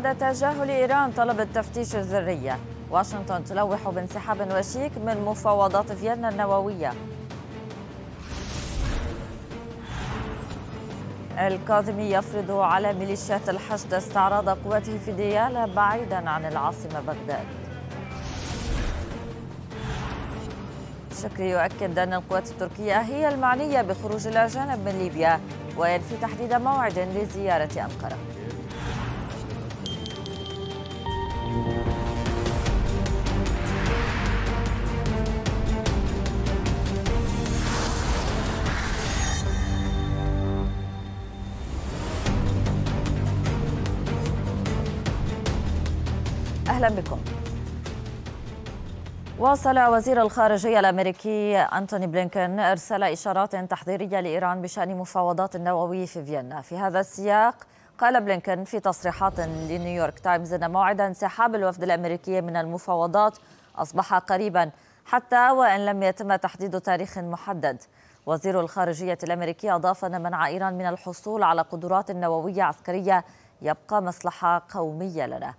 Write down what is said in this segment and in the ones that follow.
بعد تجاهل إيران طلب التفتيش الذرية واشنطن تلوح بانسحاب وشيك من مفاوضات فيينا النووية الكاظمي يفرض على ميليشيات الحشد استعراض قواته في ديالى بعيدا عن العاصمة بغداد شكري يؤكد أن القوات التركية هي المعنية بخروج الأجانب من ليبيا وينفي تحديد موعد لزيارة أنقرة أهلا بكم واصل وزير الخارجية الأمريكي أنتوني بلينكن إرسال إشارات تحذيرية لإيران بشأن مفاوضات النووي في فيينا في هذا السياق قال بلينكن في تصريحات لنيويورك تايمز أن موعد انسحاب الوفد الأمريكي من المفاوضات أصبح قريبا حتى وإن لم يتم تحديد تاريخ محدد وزير الخارجية الأمريكي أضاف أن منع إيران من الحصول على قدرات نووية عسكرية يبقى مصلحة قومية لنا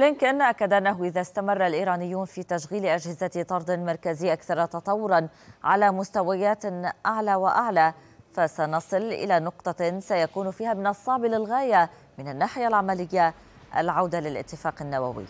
بلينكن أكد أنه إذا استمر الإيرانيون في تشغيل أجهزة طرد مركزي أكثر تطورا على مستويات أعلى وأعلى فسنصل إلى نقطة سيكون فيها من الصعب للغاية من الناحية العملية العودة للاتفاق النووي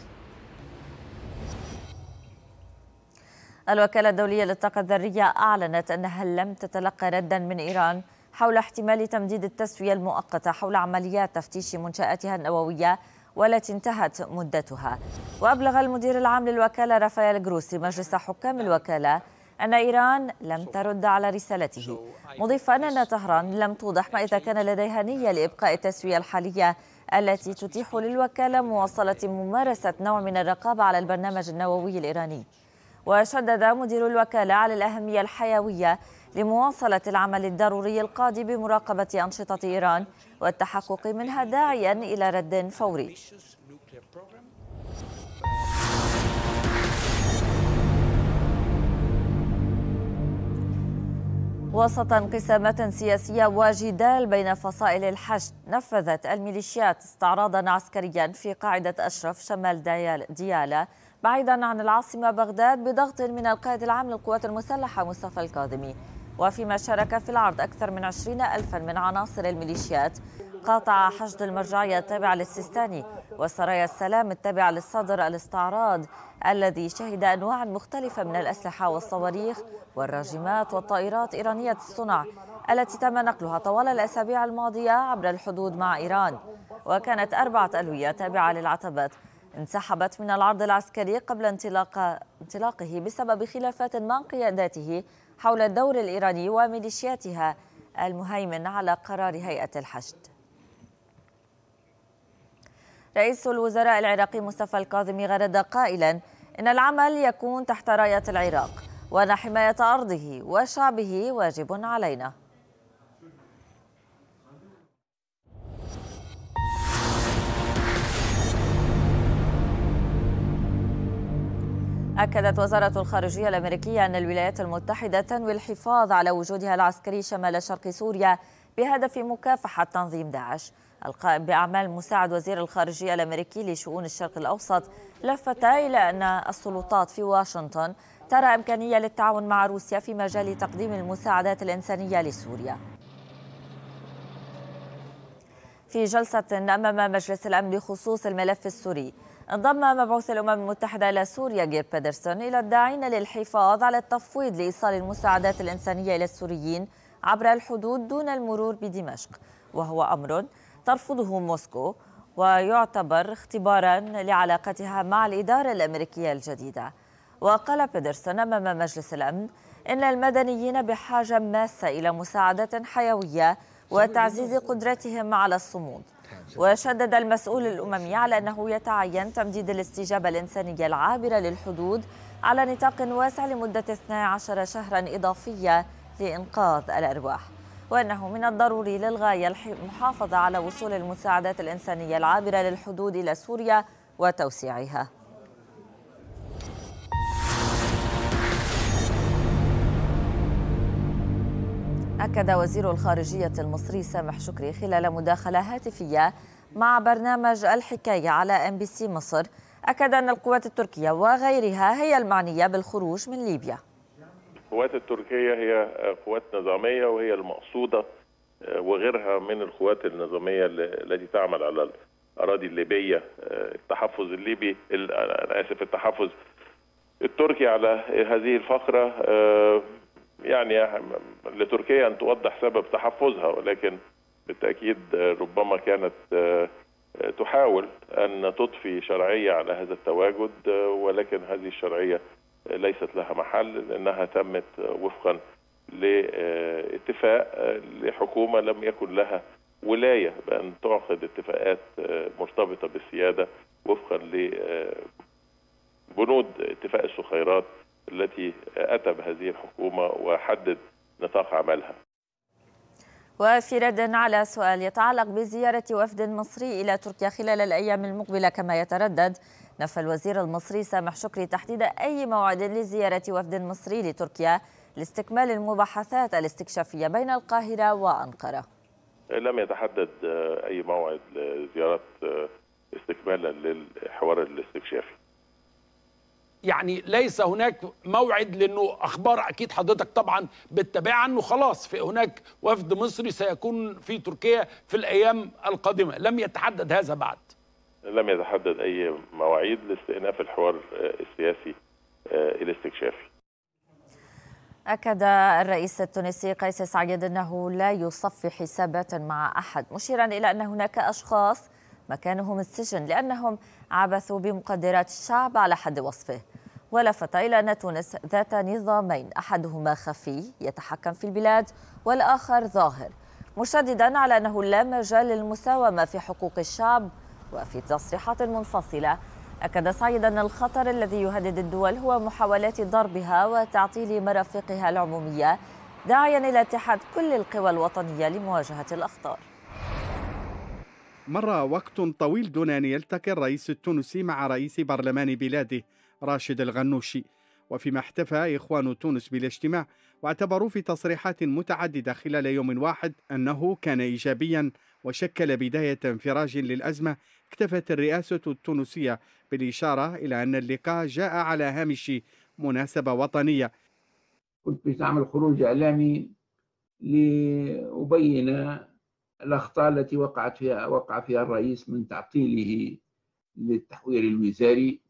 الوكالة الدولية للطاقة الذرية أعلنت أنها لم تتلقى ردا من إيران حول احتمال تمديد التسوية المؤقتة حول عمليات تفتيش منشآتها النووية والتي انتهت مدتها وأبلغ المدير العام للوكالة رافائيل جروسي مجلس حكام الوكالة أن إيران لم ترد على رسالته مضيفا أن طهران لم توضح ما إذا كان لديها نية لإبقاء التسوية الحالية التي تتيح للوكالة مواصلة ممارسة نوع من الرقابة على البرنامج النووي الإيراني وشدد مدير الوكالة على الأهمية الحيوية لمواصلة العمل الضروري القاضي بمراقبة أنشطة إيران والتحقق منها داعيا إلى رد فوري وسط انقسامات سياسية وجدال بين فصائل الحشد نفذت الميليشيات استعراضا عسكريا في قاعدة أشرف شمال ديالا بعيدا عن العاصمة بغداد بضغط من القائد العام للقوات المسلحة مصطفى الكاظمي وفيما شارك في العرض أكثر من 20 ألفا من عناصر الميليشيات قاطع حشد المرجعية التابعة للسيستاني وسرايا السلام التابعة للصدر الاستعراض الذي شهد أنواع مختلفة من الأسلحة والصواريخ والراجمات والطائرات إيرانية الصنع التي تم نقلها طوال الأسابيع الماضية عبر الحدود مع إيران وكانت أربعة ألوية تابعة للعتبات انسحبت من العرض العسكري قبل انطلاق انطلاقه بسبب خلافات مع قياداته حول الدور الإيراني وميليشياتها المهيمن على قرار هيئة الحشد رئيس الوزراء العراقي مصطفى الكاظمي غرد قائلا إن العمل يكون تحت راية العراق وأن حماية أرضه وشعبه واجب علينا أكدت وزارة الخارجية الأمريكية أن الولايات المتحدة تنوي الحفاظ على وجودها العسكري شمال شرق سوريا بهدف مكافحة تنظيم داعش القائم بأعمال مساعد وزير الخارجية الأمريكي لشؤون الشرق الأوسط لفت إلى أن السلطات في واشنطن ترى إمكانية للتعاون مع روسيا في مجال تقديم المساعدات الإنسانية لسوريا في جلسة أمام مجلس الأمن بخصوص الملف السوري انضم مبعوث الأمم المتحدة إلى سوريا جير بيدرسون إلى الداعين للحفاظ على التفويض لإيصال المساعدات الإنسانية إلى السوريين عبر الحدود دون المرور بدمشق وهو أمر ترفضه موسكو ويعتبر اختبارا لعلاقتها مع الإدارة الأمريكية الجديدة وقال بيدرسون أمام مجلس الأمن إن المدنيين بحاجة ماسة إلى مساعدة حيوية وتعزيز قدرتهم على الصمود وشدد المسؤول الأممي على أنه يتعين تمديد الاستجابة الإنسانية العابرة للحدود على نطاق واسع لمدة 12 شهرا إضافية لإنقاذ الأرواح وأنه من الضروري للغاية المحافظة على وصول المساعدات الإنسانية العابرة للحدود إلى سوريا وتوسيعها أكد وزير الخارجية المصري سامح شكري خلال مداخلة هاتفية مع برنامج الحكاية على ام بي سي مصر أكد أن القوات التركية وغيرها هي المعنية بالخروج من ليبيا القوات التركية هي قوات نظامية وهي المقصودة آه، وغيرها من القوات النظامية التي تعمل على الأراضي الليبية آه، التحفظ الليبي أنا آسف التحفظ التركي على هذه الفقرة آه، يعني لتركيا ان توضح سبب تحفظها ولكن بالتاكيد ربما كانت آه، تحاول ان تضفي شرعيه على هذا التواجد آه، ولكن هذه الشرعيه ليست لها محل لانها تمت وفقا لاتفاق آه، لحكومه لم يكن لها ولايه بان تعقد اتفاقات مرتبطه بالسياده وفقا لبنود اتفاق السخيرات التي أتى بهذه الحكومة وحدد نطاق عملها وفي رد على سؤال يتعلق بزيارة وفد مصري إلى تركيا خلال الأيام المقبلة كما يتردد نفى الوزير المصري سامح شكري تحديد أي موعد لزيارة وفد مصري لتركيا لاستكمال المباحثات الاستكشافية بين القاهرة وأنقرة لم يتحدد أي موعد لزيارة آه، استكمالا للحوار الاستكشافي يعني ليس هناك موعد لانه اخبار اكيد حضرتك طبعا بتتابع عنه خلاص في هناك وفد مصري سيكون في تركيا في الايام القادمه لم يتحدد هذا بعد لم يتحدد اي مواعيد لاستئناف الحوار السياسي آه، الاستكشافي أكد الرئيس التونسي قيس سعيد أنه لا يصفي حسابات مع أحد مشيرا إلى أن هناك أشخاص مكانهم السجن لأنهم عبثوا بمقدرات الشعب على حد وصفه ولفت إلى أن تونس ذات نظامين أحدهما خفي يتحكم في البلاد والآخر ظاهر مشددا على أنه لا مجال للمساومة في حقوق الشعب وفي تصريحات منفصلة أكد سعيد أن الخطر الذي يهدد الدول هو محاولات ضربها وتعطيل مرافقها العمومية داعيا إلى اتحاد كل القوى الوطنية لمواجهة الأخطار مر وقت طويل دون أن يلتقي الرئيس التونسي مع رئيس برلمان بلاده راشد الغنوشي وفيما احتفى إخوان تونس بالاجتماع واعتبروا في تصريحات متعددة خلال يوم واحد أنه كان إيجابيا وشكل بداية انفراج للأزمة اكتفت الرئاسة التونسية بالإشارة إلى أن اللقاء جاء على هامش مناسبة وطنية كنت بتعمل خروج إعلامي لأبين الأخطاء التي وقعت فيها وقع فيها الرئيس من تعطيله للتحوير الوزاري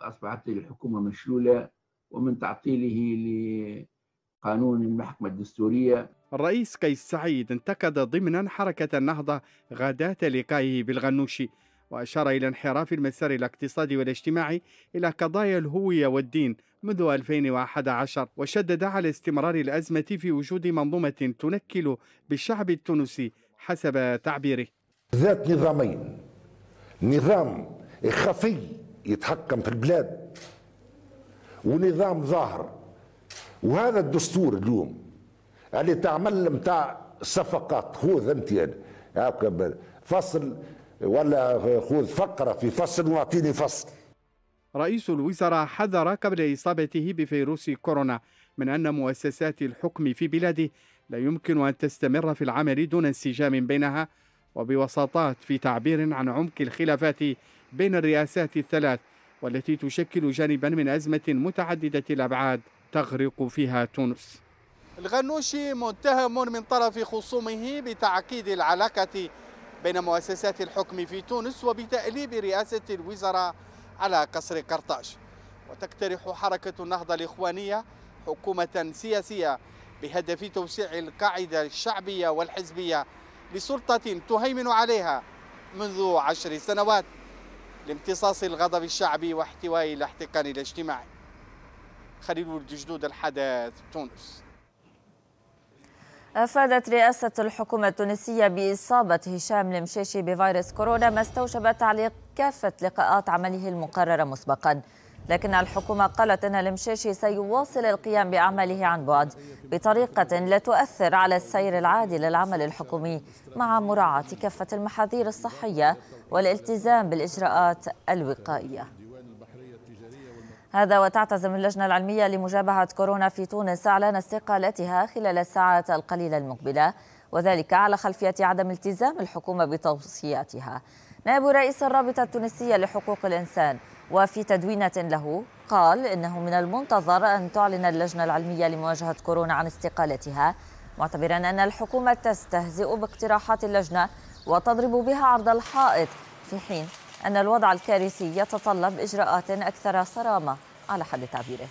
أصبحت الحكومة مشلولة ومن تعطيله لقانون المحكمة الدستورية الرئيس قيس سعيد انتقد ضمنا حركة النهضة غداة لقائه بالغنوشي وأشار إلى انحراف المسار الاقتصادي والاجتماعي إلى قضايا الهوية والدين منذ 2011 وشدد على استمرار الأزمة في وجود منظومة تنكل بالشعب التونسي حسب تعبيره ذات نظامين نظام خفي يتحكم في البلاد ونظام ظاهر وهذا الدستور اليوم اللي تعمل متاع صفقات خذ انت يعني فصل ولا خذ فقره في فصل واعطيني فصل رئيس الوزراء حذر قبل اصابته بفيروس كورونا من ان مؤسسات الحكم في بلاده لا يمكن أن تستمر في العمل دون انسجام بينها وبوساطات في تعبير عن عمق الخلافات بين الرئاسات الثلاث والتي تشكل جانبا من أزمة متعددة الأبعاد تغرق فيها تونس الغنوشي متهم من طرف خصومه بتعقيد العلاقة بين مؤسسات الحكم في تونس وبتأليب رئاسة الوزراء على قصر قرطاج وتقترح حركة النهضة الإخوانية حكومة سياسية بهدف توسيع القاعدة الشعبية والحزبية لسلطة تهيمن عليها منذ عشر سنوات لامتصاص الغضب الشعبي واحتواء الاحتقان الاجتماعي خليل الجدود الحداث تونس أفادت رئاسة الحكومة التونسية بإصابة هشام المشيشي بفيروس كورونا ما استوجب تعليق كافة لقاءات عمله المقررة مسبقاً لكن الحكومة قالت أن المشيشي سيواصل القيام بأعماله عن بعد بطريقة لا تؤثر على السير العادي للعمل الحكومي مع مراعاة كافة المحاذير الصحية والالتزام بالإجراءات الوقائية هذا وتعتزم اللجنة العلمية لمجابهة كورونا في تونس إعلان استقالتها خلال الساعات القليلة المقبلة وذلك على خلفية عدم التزام الحكومة بتوصياتها نائب رئيس الرابطة التونسية لحقوق الإنسان وفي تدوينة له قال إنه من المنتظر أن تعلن اللجنة العلمية لمواجهة كورونا عن استقالتها معتبرا أن الحكومة تستهزئ باقتراحات اللجنة وتضرب بها عرض الحائط في حين أن الوضع الكارثي يتطلب إجراءات أكثر صرامة على حد تعبيره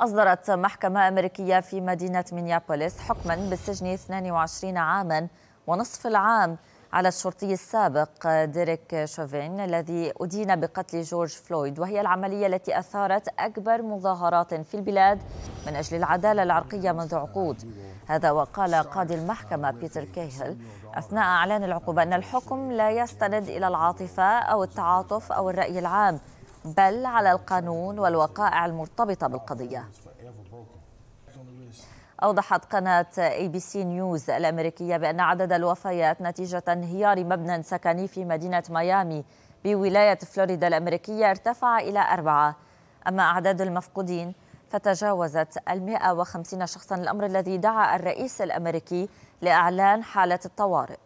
أصدرت محكمة أمريكية في مدينة مينيابوليس حكما بالسجن 22 عاما ونصف العام على الشرطي السابق ديريك شوفين الذي أدين بقتل جورج فلويد وهي العملية التي أثارت أكبر مظاهرات في البلاد من أجل العدالة العرقية منذ عقود هذا وقال قاضي المحكمة بيتر كيهل أثناء إعلان العقوبة أن الحكم لا يستند إلى العاطفة أو التعاطف أو الرأي العام بل على القانون والوقائع المرتبطة بالقضية أوضحت قناة اي بي سي نيوز الأمريكية بأن عدد الوفيات نتيجة انهيار مبنى سكني في مدينة ميامي بولاية فلوريدا الأمريكية ارتفع إلى أربعة أما أعداد المفقودين فتجاوزت المئة وخمسين شخصا الأمر الذي دعا الرئيس الأمريكي لإعلان حالة الطوارئ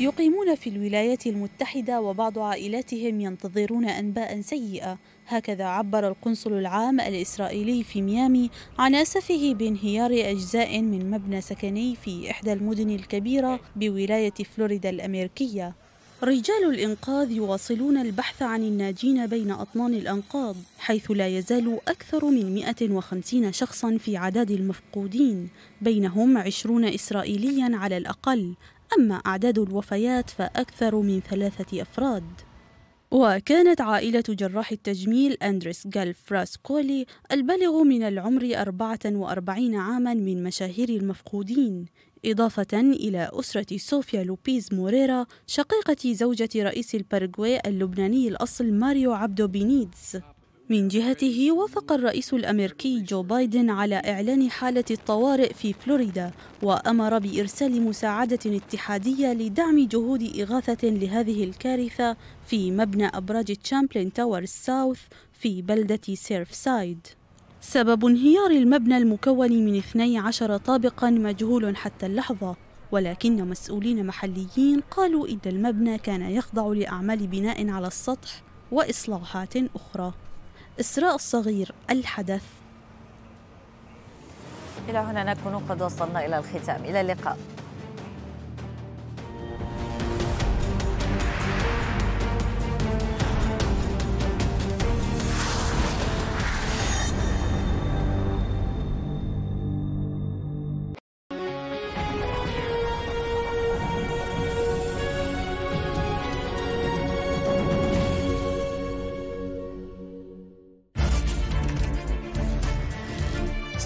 يقيمون في الولايات المتحدة وبعض عائلاتهم ينتظرون أنباء سيئة هكذا عبر القنصل العام الإسرائيلي في ميامي عن أسفه بانهيار أجزاء من مبنى سكني في إحدى المدن الكبيرة بولاية فلوريدا الأمريكية رجال الإنقاذ يواصلون البحث عن الناجين بين أطنان الأنقاض حيث لا يزال أكثر من 150 شخصا في عدد المفقودين بينهم 20 إسرائيليا على الأقل أما أعداد الوفيات فأكثر من ثلاثة أفراد وكانت عائلة جراح التجميل أندريس غالف راسكولي البالغ من العمر 44 عاما من مشاهير المفقودين إضافة إلى أسرة صوفيا لوبيز موريرا شقيقة زوجة رئيس البرغوي اللبناني الأصل ماريو عبدو بينيدز من جهته وافق الرئيس الأمريكي جو بايدن على إعلان حالة الطوارئ في فلوريدا وأمر بإرسال مساعدة اتحادية لدعم جهود إغاثة لهذه الكارثة في مبنى أبراج تشامبلين تاور ساوث في بلدة سيرف سايد سبب انهيار المبنى المكون من 12 طابقا مجهول حتى اللحظة ولكن مسؤولين محليين قالوا إن المبنى كان يخضع لأعمال بناء على السطح وإصلاحات أخرى إسراء الصغير الحدث إلى هنا نكون قد وصلنا إلى الختام إلى اللقاء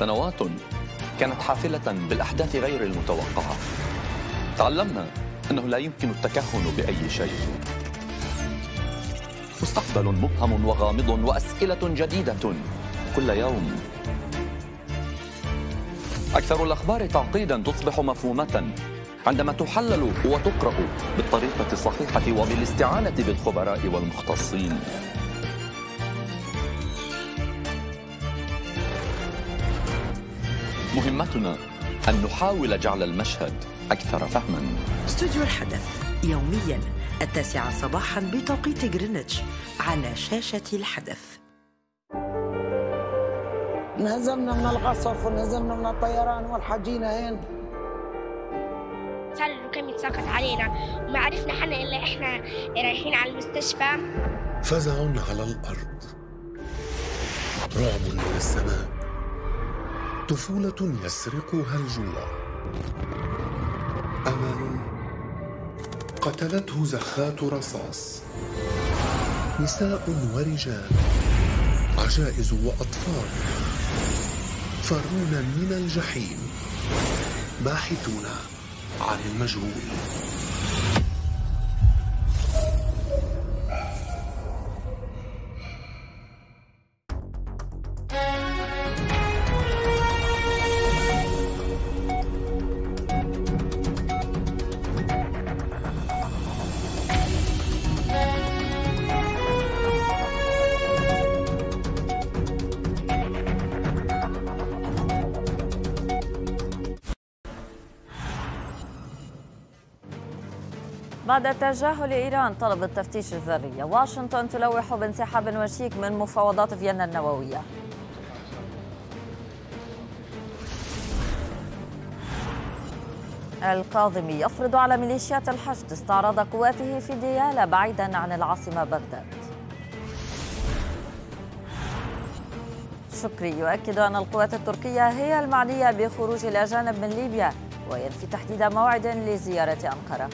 سنوات كانت حافلة بالأحداث غير المتوقعة تعلمنا أنه لا يمكن التكهن بأي شيء مستقبل مبهم وغامض وأسئلة جديدة كل يوم أكثر الأخبار تعقيدا تصبح مفهومة عندما تحلل وتقرأ بالطريقة الصحيحة وبالاستعانة بالخبراء والمختصين مهمتنا أن نحاول جعل المشهد أكثر فهما استوديو الحدث يوميا التاسعة صباحا بتوقيت غرينتش على شاشة الحدث انهزمنا من القصف وانهزمنا من الطيران والحجينا هين صار كم يتساقط علينا وما عرفنا حنا الا احنا رايحين على المستشفى فزع على الارض رعب من السماء طفولة يسرقها الجوع أمان قتلته زخات رصاص نساء ورجال عجائز وأطفال فارون من الجحيم باحثون عن المجهول بعد تجاهل إيران طلب التفتيش الذري واشنطن تلوح بانسحاب وشيك من مفاوضات فيينا النووية القاضمي يفرض على ميليشيات الحشد استعراض قواته في ديالى بعيدا عن العاصمة بغداد شكري يؤكد أن القوات التركية هي المعنية بخروج الأجانب من ليبيا وينفي تحديد موعد لزيارة أنقرة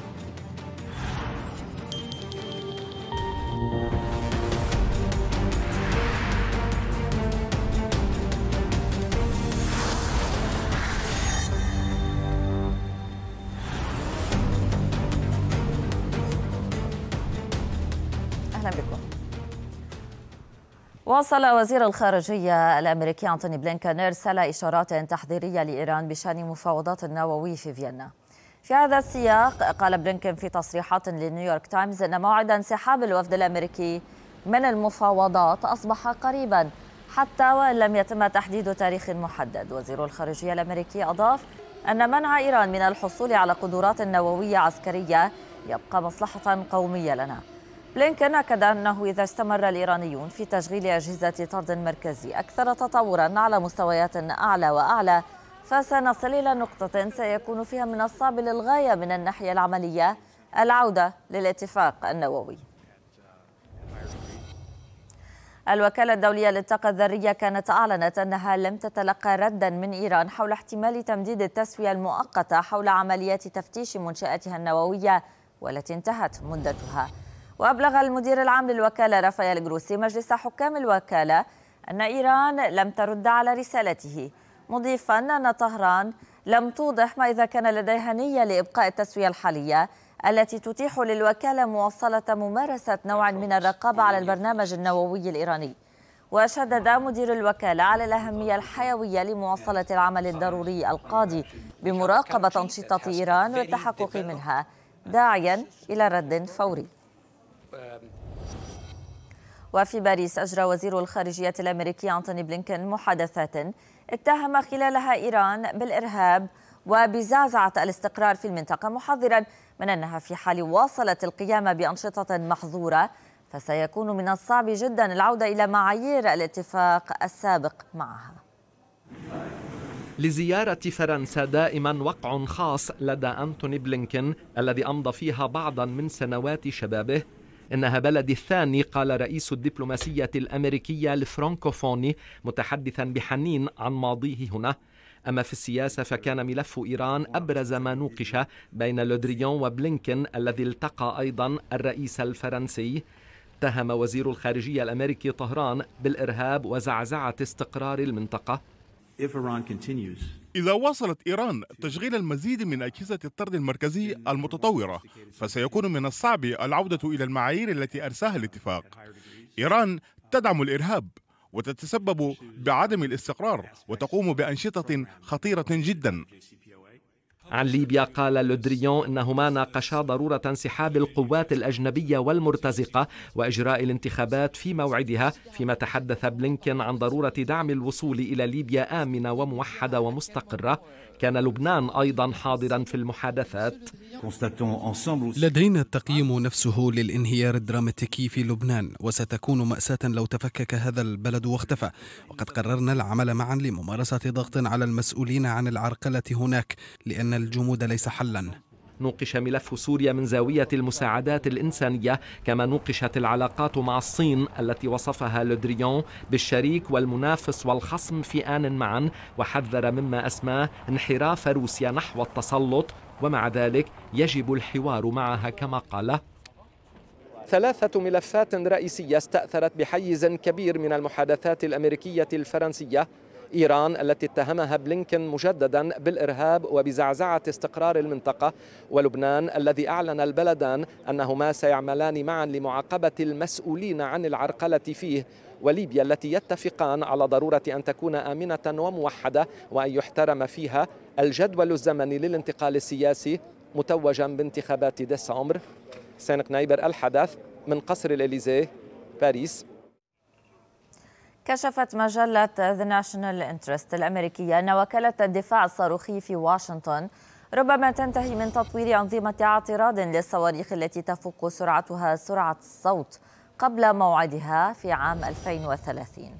واصل وزير الخارجية الأمريكي أنتوني بلينكن إرسال إشارات تحذيرية لإيران بشأن مفاوضات النووي في فيينا في هذا السياق قال بلينكن في تصريحات لنيويورك تايمز أن موعد انسحاب الوفد الأمريكي من المفاوضات أصبح قريبا حتى وإن لم يتم تحديد تاريخ محدد وزير الخارجية الأمريكي أضاف أن منع إيران من الحصول على قدرات نووية عسكرية يبقى مصلحة قومية لنا بلينكن أكد أنه إذا استمر الإيرانيون في تشغيل أجهزة طرد مركزي أكثر تطورا على مستويات أعلى وأعلى فسنصل إلى نقطة سيكون فيها من الصعب للغاية من الناحية العملية العودة للاتفاق النووي الوكالة الدولية للطاقة الذرية كانت أعلنت أنها لم تتلقى ردا من إيران حول احتمال تمديد التسوية المؤقتة حول عمليات تفتيش منشآتها النووية والتي انتهت مدتها وأبلغ المدير العام للوكالة رافائيل جروسي مجلس حكام الوكالة أن إيران لم ترد على رسالته مضيفا أن طهران لم توضح ما إذا كان لديها نية لإبقاء التسوية الحالية التي تتيح للوكالة مواصلة ممارسة نوع من الرقابة على البرنامج النووي الإيراني وشدد مدير الوكالة على الأهمية الحيوية لمواصلة العمل الضروري القاضي بمراقبة أنشطة إيران والتحقق منها داعيا إلى رد فوري وفي باريس أجرى وزير الخارجية الأمريكي أنتوني بلينكن محادثات اتهم خلالها إيران بالإرهاب وبزعزعة الاستقرار في المنطقة محذرا من أنها في حال واصلت القيام بأنشطة محظورة فسيكون من الصعب جدا العودة إلى معايير الاتفاق السابق معها لزيارة فرنسا دائما وقع خاص لدى أنتوني بلينكن الذي أمضى فيها بعضا من سنوات شبابه إنها بلدي الثاني قال رئيس الدبلوماسية الأمريكية الفرانكوفوني متحدثا بحنين عن ماضيه هنا أما في السياسة فكان ملف إيران أبرز ما نوقش بين لودريون وبلينكن الذي التقى أيضا الرئيس الفرنسي اتهم وزير الخارجية الأمريكي طهران بالإرهاب وزعزعة استقرار المنطقة إذا واصلت إيران تشغيل المزيد من أجهزة الطرد المركزي المتطورة فسيكون من الصعب العودة إلى المعايير التي أرساها الاتفاق إيران تدعم الإرهاب وتتسبب بعدم الاستقرار وتقوم بأنشطة خطيرة جدا عن ليبيا قال لودريون انهما ناقشا ضروره انسحاب القوات الاجنبيه والمرتزقه واجراء الانتخابات في موعدها فيما تحدث بلينكن عن ضروره دعم الوصول الى ليبيا امنه وموحده ومستقره كان لبنان أيضا حاضرا في المحادثات لدينا التقييم نفسه للانهيار الدراماتيكي في لبنان وستكون مأساة لو تفكك هذا البلد واختفى وقد قررنا العمل معا لممارسة ضغط على المسؤولين عن العرقلة هناك لأن الجمود ليس حلا نوقش ملف سوريا من زاوية المساعدات الإنسانية كما نوقشت العلاقات مع الصين التي وصفها لودريون بالشريك والمنافس والخصم في آن معا وحذر مما أسماه انحراف روسيا نحو التسلط ومع ذلك يجب الحوار معها كما قال ثلاثة ملفات رئيسية استأثرت بحيز كبير من المحادثات الأمريكية الفرنسية إيران التي اتهمها بلينكن مجددا بالإرهاب وبزعزعة استقرار المنطقة ولبنان الذي أعلن البلدان أنهما سيعملان معا لمعاقبة المسؤولين عن العرقلة فيه وليبيا التي يتفقان على ضرورة أن تكون آمنة وموحدة وأن يحترم فيها الجدول الزمني للانتقال السياسي متوجا بانتخابات ديسمبر سانق نايبر الحدث من قصر الإليزيه باريس كشفت مجلة The National Interest الأمريكية أن وكالة الدفاع الصاروخي في واشنطن ربما تنتهي من تطوير أنظمة اعتراض للصواريخ التي تفوق سرعتها سرعة الصوت قبل موعدها في عام 2030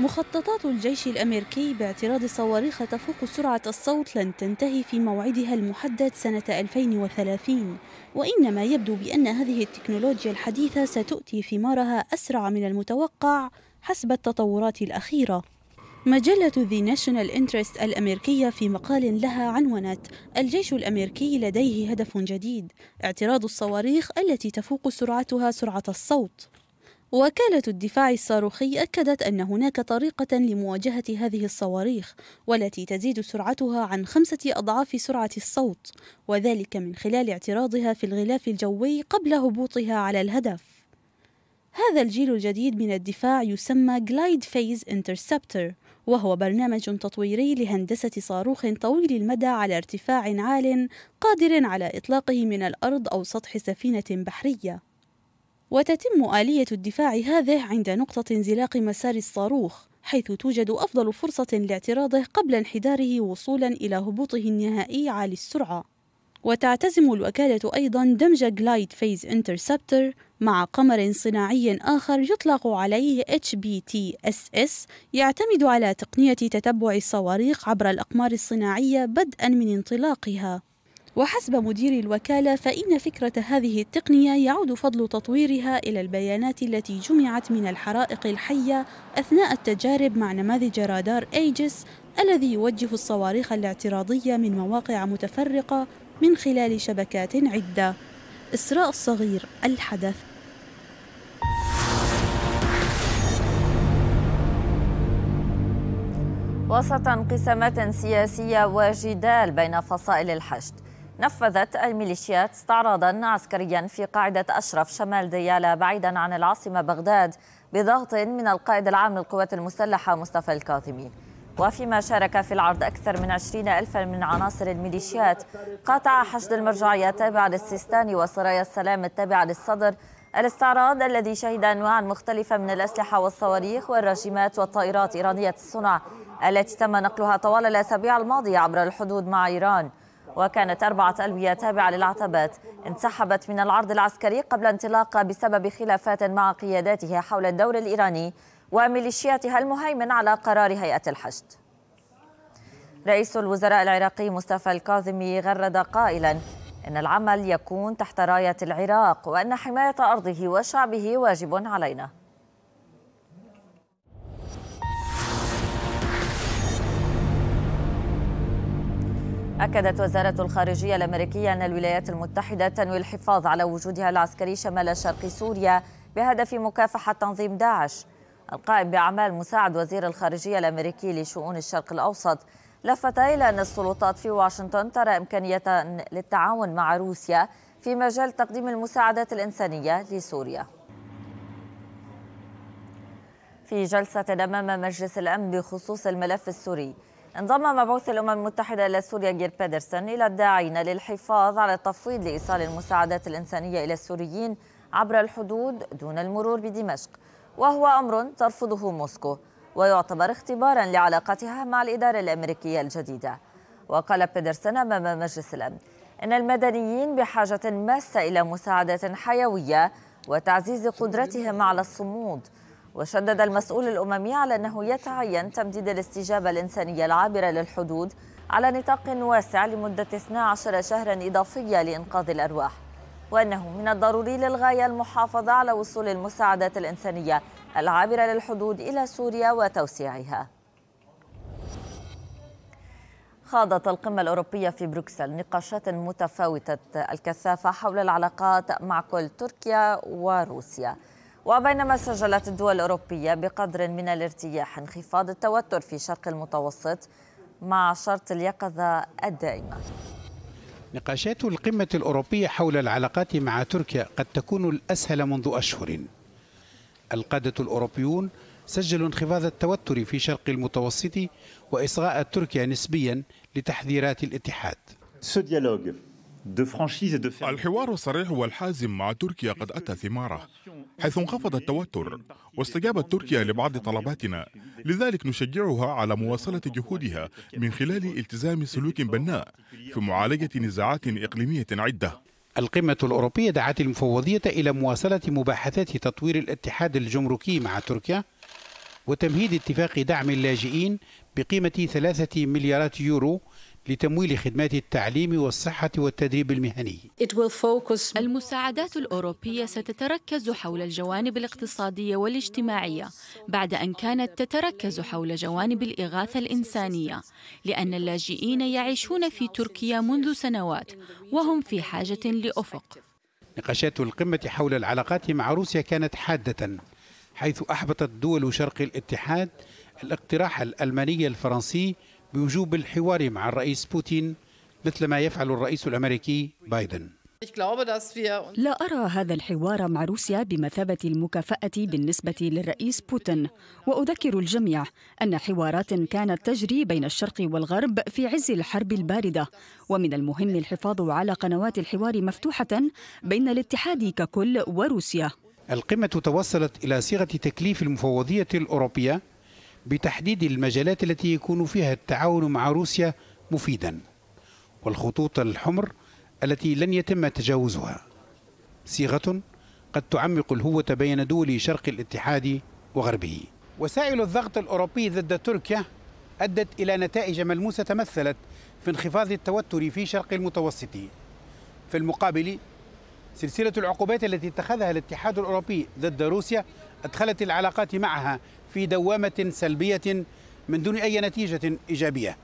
مخططات الجيش الأمريكي باعتراض صواريخ تفوق سرعة الصوت لن تنتهي في موعدها المحدد سنة 2030 وإنما يبدو بأن هذه التكنولوجيا الحديثة ستؤتي ثمارها أسرع من المتوقع حسب التطورات الأخيرة مجلة ذي ناشونال انترست الأمريكية في مقال لها عنونت الجيش الأمريكي لديه هدف جديد اعتراض الصواريخ التي تفوق سرعتها سرعة الصوت وكالة الدفاع الصاروخي أكدت أن هناك طريقة لمواجهة هذه الصواريخ والتي تزيد سرعتها عن خمسة أضعاف سرعة الصوت وذلك من خلال اعتراضها في الغلاف الجوي قبل هبوطها على الهدف هذا الجيل الجديد من الدفاع يسمى Glide Phase Interceptor وهو برنامج تطويري لهندسة صاروخ طويل المدى على ارتفاع عال قادر على إطلاقه من الأرض أو سطح سفينة بحرية وتتم آلية الدفاع هذه عند نقطة انزلاق مسار الصاروخ حيث توجد أفضل فرصة لاعتراضه قبل انحداره وصولا إلى هبوطه النهائي عالي السرعة وتعتزم الوكالة أيضا دمج جلايد فيز انترسبتر مع قمر صناعي آخر يطلق عليه HBTSS يعتمد على تقنية تتبع الصواريخ عبر الأقمار الصناعية بدءا من انطلاقها وحسب مدير الوكالة فإن فكرة هذه التقنية يعود فضل تطويرها إلى البيانات التي جمعت من الحرائق الحية أثناء التجارب مع نماذج رادار أيجس الذي يوجه الصواريخ الاعتراضية من مواقع متفرقة من خلال شبكات عدة إسراء الصغير الحدث وسط انقسامات سياسية وجدال بين فصائل الحشد نفذت الميليشيات استعراضا عسكريا في قاعدة أشرف شمال ديالى بعيدا عن العاصمة بغداد بضغط من القائد العام للقوات المسلحة مصطفى الكاظمي وفيما شارك في العرض أكثر من 20 ألفا من عناصر الميليشيات قاطع حشد المرجعية التابعة للسيستاني وسرايا السلام التابعة للصدر الاستعراض الذي شهد أنواعا مختلفة من الأسلحة والصواريخ والراجمات والطائرات إيرانية الصنع التي تم نقلها طوال الأسابيع الماضية عبر الحدود مع إيران وكانت أربعة ألوية تابعة للعتبات انسحبت من العرض العسكري قبل انطلاق بسبب خلافات مع قياداتها حول الدور الإيراني وميليشياتها المهيمن على قرار هيئة الحشد رئيس الوزراء العراقي مصطفى الكاظمي غرد قائلا إن العمل يكون تحت راية العراق وأن حماية أرضه وشعبه واجب علينا أكدت وزارة الخارجية الأمريكية أن الولايات المتحدة تنوي الحفاظ على وجودها العسكري شمال شرق سوريا بهدف مكافحة تنظيم داعش القائم بأعمال مساعد وزير الخارجية الأمريكي لشؤون الشرق الأوسط لفت إلى أن السلطات في واشنطن ترى إمكانية للتعاون مع روسيا في مجال تقديم المساعدات الإنسانية لسوريا في جلسة أمام مجلس الأمن بخصوص الملف السوري انضم مبعوث الأمم المتحدة إلى سوريا جير بيدرسون إلى الداعين للحفاظ على التفويض لإيصال المساعدات الإنسانية إلى السوريين عبر الحدود دون المرور بدمشق وهو أمر ترفضه موسكو ويعتبر اختبارا لعلاقتها مع الإدارة الأمريكية الجديدة وقال بيدرسون أمام مجلس الأمن إن المدنيين بحاجة ماسة إلى مساعدات حيوية وتعزيز قدرتهم على الصمود وشدد المسؤول الأممي على أنه يتعين تمديد الاستجابة الإنسانية العابرة للحدود على نطاق واسع لمدة 12 شهرا إضافية لإنقاذ الأرواح وأنه من الضروري للغاية المحافظة على وصول المساعدات الإنسانية العابرة للحدود إلى سوريا وتوسيعها خاضت القمة الأوروبية في بروكسل نقاشات متفاوتة الكثافة حول العلاقات مع كل تركيا وروسيا وبينما سجلت الدول الأوروبية بقدر من الارتياح انخفاض التوتر في شرق المتوسط مع شرط اليقظة الدائمة نقاشات القمة الأوروبية حول العلاقات مع تركيا قد تكون الأسهل منذ أشهر القادة الأوروبيون سجلوا انخفاض التوتر في شرق المتوسط وإصغاء تركيا نسبيا لتحذيرات الاتحاد الحوار الصريح والحازم مع تركيا قد أتى ثماره حيث انخفض التوتر واستجابت تركيا لبعض طلباتنا لذلك نشجعها على مواصلة جهودها من خلال التزام سلوك بناء في معالجة نزاعات إقليمية عدة القمة الأوروبية دعت المفوضية إلى مواصلة مباحثات تطوير الاتحاد الجمركي مع تركيا وتمهيد اتفاق دعم اللاجئين بقيمة ثلاثة مليارات يورو لتمويل خدمات التعليم والصحة والتدريب المهني المساعدات الأوروبية ستتركز حول الجوانب الاقتصادية والاجتماعية بعد أن كانت تتركز حول جوانب الإغاثة الإنسانية لأن اللاجئين يعيشون في تركيا منذ سنوات وهم في حاجة لأفق نقاشات القمة حول العلاقات مع روسيا كانت حادة حيث أحبطت دول شرق الاتحاد الاقتراح الألماني الفرنسي بوجوب الحوار مع الرئيس بوتين مثل ما يفعل الرئيس الامريكي بايدن لا أرى هذا الحوار مع روسيا بمثابة المكافأة بالنسبة للرئيس بوتين، وأذكر الجميع أن حوارات كانت تجري بين الشرق والغرب في عز الحرب الباردة، ومن المهم الحفاظ على قنوات الحوار مفتوحة بين الاتحاد ككل وروسيا. القمة توصلت إلى صيغة تكليف المفوضية الأوروبية بتحديد المجالات التي يكون فيها التعاون مع روسيا مفيدا والخطوط الحمر التي لن يتم تجاوزها صيغة قد تعمق الهوة بين دول شرق الاتحاد وغربه وسائل الضغط الأوروبي ضد تركيا أدت إلى نتائج ملموسة تمثلت في انخفاض التوتر في شرق المتوسط في المقابل سلسلة العقوبات التي اتخذها الاتحاد الأوروبي ضد روسيا أدخلت العلاقات معها في دوامة سلبية من دون أي نتيجة إيجابية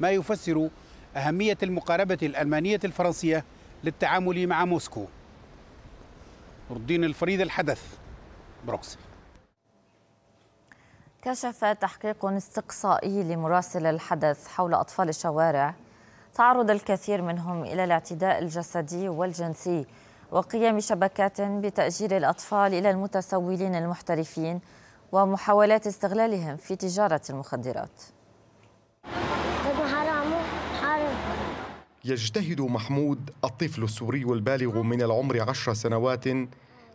ما يفسر أهمية المقاربة الألمانية الفرنسية للتعامل مع موسكو الدين الفريد الحدث بروكسل كشف تحقيق استقصائي لمراسل الحدث حول أطفال الشوارع تعرض الكثير منهم إلى الاعتداء الجسدي والجنسي وقيام شبكات بتأجير الأطفال إلى المتسولين المحترفين ومحاولات استغلالهم في تجارة المخدرات يجتهد محمود الطفل السوري البالغ من العمر عشر سنوات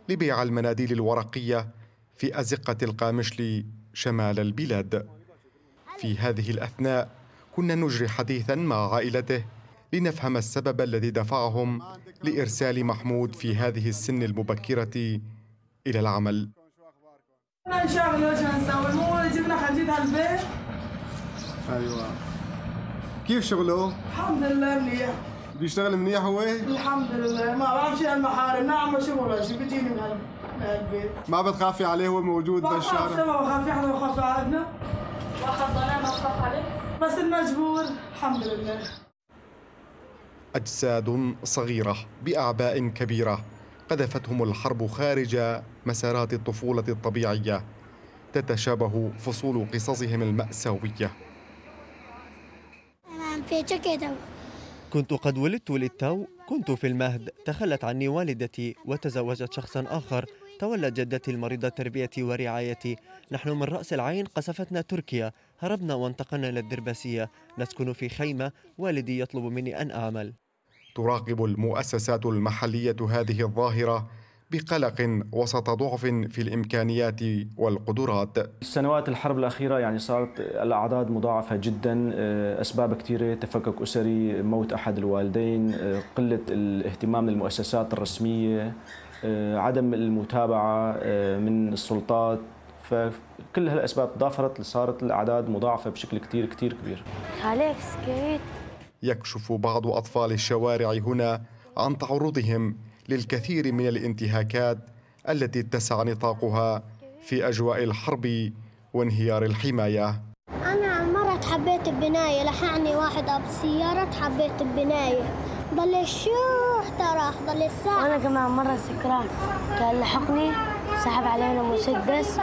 لبيع المناديل الورقية في أزقة القامشلي شمال البلاد في هذه الأثناء كنا نجري حديثا مع عائلته لنفهم السبب الذي دفعهم لإرسال محمود في هذه السن المبكرة إلى العمل ما جبنا البيت ايوه كيف شغله؟ الحمد لله منيح بيشتغل منيح هو؟ الحمد لله ما بعرف شيء المحارم نعم شغل شيء بيجيني من هالبيت ما بتخافي عليه هو موجود بالشارع؟ ما بخاف احنا بخاف عادنا وخطنا ما بخاف عليه بس المجبور الحمد لله أجساد صغيرة بأعباء كبيرة قذفتهم الحرب خارج مسارات الطفولة الطبيعية تتشابه فصول قصصهم المأساوية كنت قد ولدت للتو كنت في المهد تخلت عني والدتي وتزوجت شخصا آخر تولت جدتي المريضة تربيتي ورعايتي نحن من رأس العين قصفتنا تركيا هربنا وانتقلنا للدرباسية نسكن في خيمة والدي يطلب مني أن أعمل تراقب المؤسسات المحلية هذه الظاهرة بقلق وسط ضعف في الامكانيات والقدرات. السنوات الحرب الاخيره يعني صارت الاعداد مضاعفه جدا، آه، اسباب كثيره، تفكك اسري، موت احد الوالدين، آه، قله الاهتمام للمؤسسات الرسميه، آه، عدم المتابعه من السلطات، فكل هالاسباب تضافرت لصارت الاعداد مضاعفه بشكل كثير كثير كبير. خالف سكيت. يكشف بعض اطفال الشوارع هنا عن تعرضهم للكثير من الانتهاكات التي اتسع نطاقها في أجواء الحرب وانهيار الحماية أنا مرة حبيت ببناية لحقني واحد أبو سيارة حبيت ببناية ضل شو احترق ضل الساعة أنا كمان مرة سكران كان لحقني سحب علينا مسدس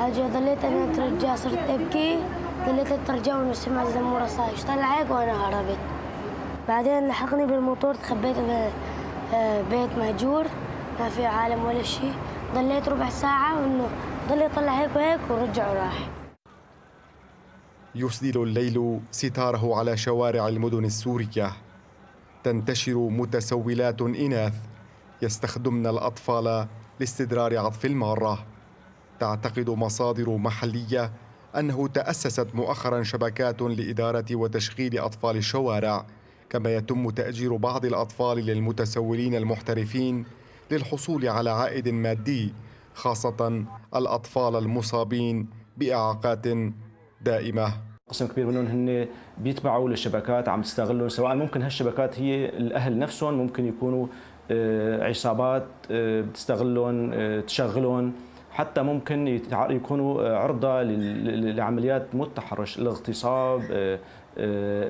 أجي ضليت أنا أترجى صرت أبكي ضليت أترجى ونسمع الزمورة صايش طلع وأنا هربت بعدين لحقني بالموتور تخبيت آه، بيت مهجور ما في عالم ولا شيء ضليت ربع ساعة وإنه ضل يطلع هيك وهيك ورجع وراح يسدل الليل ستاره على شوارع المدن السورية تنتشر متسولات إناث يستخدمن الأطفال لاستدرار عطف المارة تعتقد مصادر محلية أنه تأسست مؤخرا شبكات لإدارة وتشغيل أطفال الشوارع كما يتم تأجير بعض الأطفال للمتسولين المحترفين للحصول على عائد مادي خاصة الأطفال المصابين بإعاقات دائمة قسم كبير منهم هن بيتبعوا للشبكات عم تستغلهم سواء ممكن هالشبكات هي الاهل نفسهم ممكن يكونوا آه، عصابات آه، بتستغلهم آه، تشغلهم حتى ممكن يكونوا عرضه لعمليات متحرش التحرش الاغتصاب آه،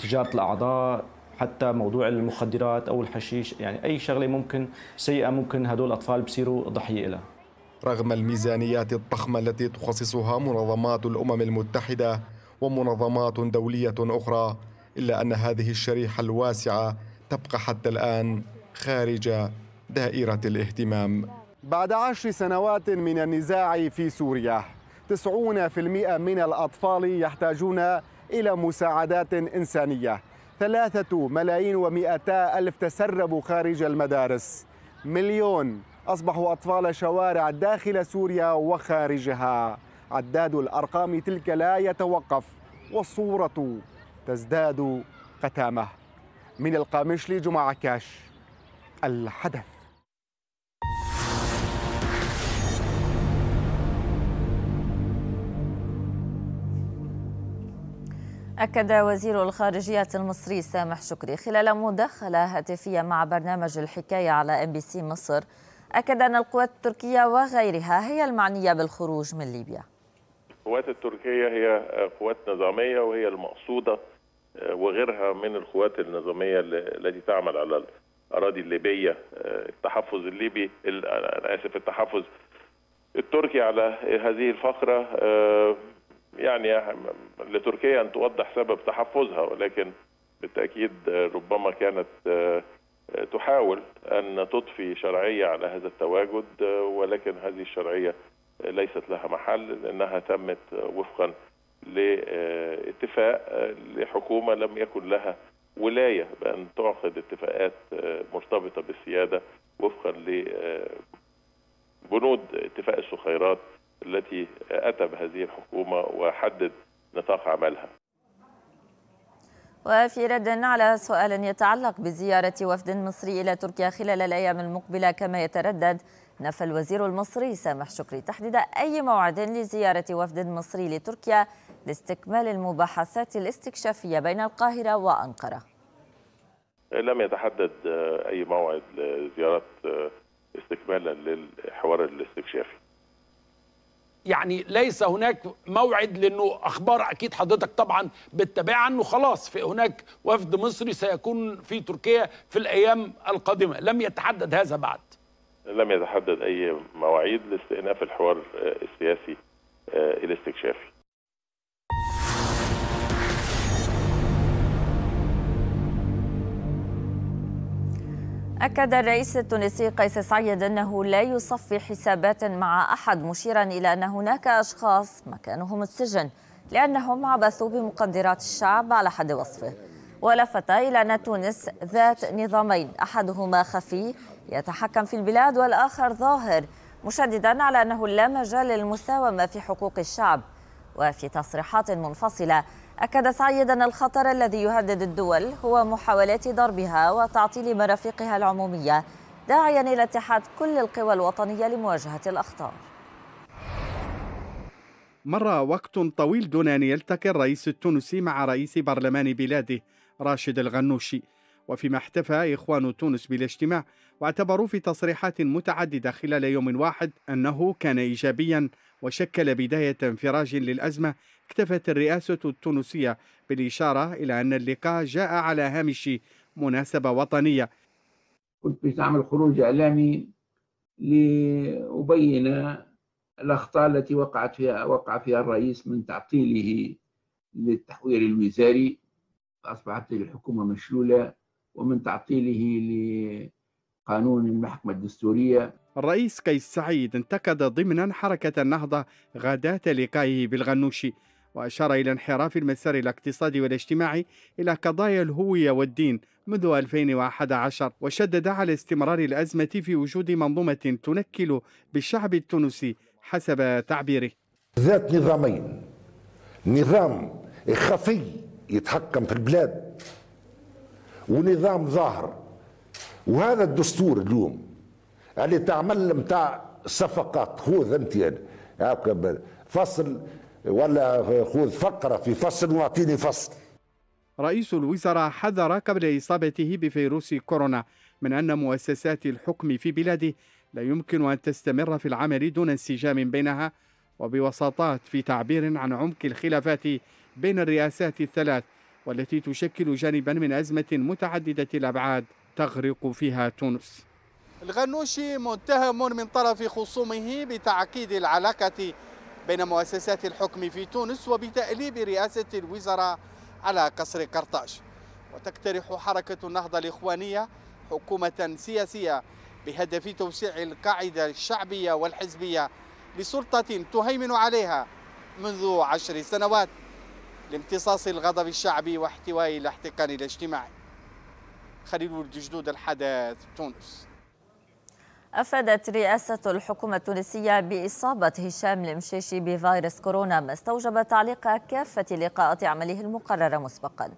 تجاره الاعضاء حتى موضوع المخدرات او الحشيش يعني اي شغله ممكن سيئه ممكن هدول الاطفال بصيروا ضحيه لها رغم الميزانيات الضخمه التي تخصصها منظمات الامم المتحده ومنظمات دوليه اخرى الا ان هذه الشريحه الواسعه تبقى حتى الان خارج دائره الاهتمام بعد عشر سنوات من النزاع في سوريا 90% من الأطفال يحتاجون إلى مساعدات إنسانية ثلاثة ملايين ومئتا ألف تسربوا خارج المدارس مليون أصبحوا أطفال شوارع داخل سوريا وخارجها عداد الأرقام تلك لا يتوقف والصورة تزداد قتامة من القامشلي جمعة كاش الحدث أكد وزير الخارجية المصري سامح شكري خلال مداخلة هاتفية مع برنامج الحكاية على ام بي سي مصر أكد أن القوات التركية وغيرها هي المعنية بالخروج من ليبيا القوات التركية هي قوات نظامية وهي المقصودة آه، وغيرها من القوات النظامية التي تعمل على الأراضي الليبية آه، التحفظ الليبي أنا آسف التحفظ التركي على هذه الفقرة آه، يعني لتركيا ان توضح سبب تحفظها ولكن بالتاكيد ربما كانت آه، تحاول ان تضفي شرعيه على هذا التواجد آه، ولكن هذه الشرعيه ليست لها محل لانها تمت وفقا لاتفاق آه، لحكومه لم يكن لها ولايه بان تعقد اتفاقات مرتبطه بالسياده وفقا لبنود اتفاق السخيرات التي أتى بهذه الحكومة وحدد نطاق عملها وفي رد على سؤال يتعلق بزيارة وفد مصري إلى تركيا خلال الأيام المقبلة كما يتردد نفى الوزير المصري سامح شكري تحديد أي موعد لزيارة وفد مصري لتركيا لاستكمال المباحثات الاستكشافية بين القاهرة وأنقرة لم يتحدد أي موعد لزيارة آه، استكمالا للحوار الاستكشافي يعني ليس هناك موعد لانه اخبار اكيد حضرتك طبعا بتتابع انه خلاص في هناك وفد مصري سيكون في تركيا في الايام القادمه لم يتحدد هذا بعد لم يتحدد اي مواعيد لاستئناف الحوار آه، السياسي آه، الاستكشافي أكد الرئيس التونسي قيس سعيد أنه لا يصفي حسابات مع أحد مشيرا إلى أن هناك أشخاص مكانهم السجن لأنهم عبثوا بمقدرات الشعب على حد وصفه ولفت إلى أن تونس ذات نظامين أحدهما خفي يتحكم في البلاد والآخر ظاهر مشددا على أنه لا مجال للمساومة في حقوق الشعب وفي تصريحات منفصلة أكد سعيد أن الخطر الذي يهدد الدول هو محاولات ضربها وتعطيل مرافقها العمومية داعيا إلى اتحاد كل القوى الوطنية لمواجهة الأخطار مر وقت طويل دون أن يلتقي الرئيس التونسي مع رئيس برلمان بلاده راشد الغنوشي وفيما احتفى إخوان تونس بالاجتماع واعتبروا في تصريحات متعددة خلال يوم واحد أنه كان إيجابيا وشكل بداية انفراج للأزمة اكتفت الرئاسة التونسية بالإشارة إلى أن اللقاء جاء على هامش مناسبة وطنية كنت بتعمل خروج إعلامي لأبين الأخطاء التي وقعت فيها وقع فيها الرئيس من تعطيله للتحوير الوزاري أصبحت الحكومة مشلولة ومن تعطيله لقانون المحكمة الدستورية الرئيس قيس سعيد انتقد ضمنا حركة النهضة غداة لقائه بالغنوشي وأشار إلى انحراف المسار الاقتصادي والاجتماعي إلى قضايا الهوية والدين منذ 2011 وشدد على استمرار الأزمة في وجود منظومة تنكل بالشعب التونسي حسب تعبيره ذات نظامين نظام خفي يتحكم في البلاد ونظام ظاهر وهذا الدستور اليوم اللي تعمل متاع صفقات خذ انت يعني فصل ولا خذ فقره في فصل واعطيني فصل رئيس الوزراء حذر قبل اصابته بفيروس كورونا من ان مؤسسات الحكم في بلاده لا يمكن ان تستمر في العمل دون انسجام بينها وبوساطات في تعبير عن عمق الخلافات بين الرئاسات الثلاث والتي تشكل جانبا من ازمه متعدده الابعاد تغرق فيها تونس. الغنوشي متهم من طرف خصومه بتعقيد العلاقه بين مؤسسات الحكم في تونس وبتأليب رئاسة الوزراء على قصر قرطاج وتقترح حركة النهضة الإخوانية حكومة سياسية بهدف توسيع القاعدة الشعبية والحزبية لسلطة تهيمن عليها منذ عشر سنوات لامتصاص الغضب الشعبي واحتواء الاحتقان الاجتماعي خليل الجدود الحداث تونس أفادت رئاسة الحكومة التونسية بإصابة هشام المشيشي بفيروس كورونا ما استوجب تعليق كافة لقاءات عمله المقررة مسبقا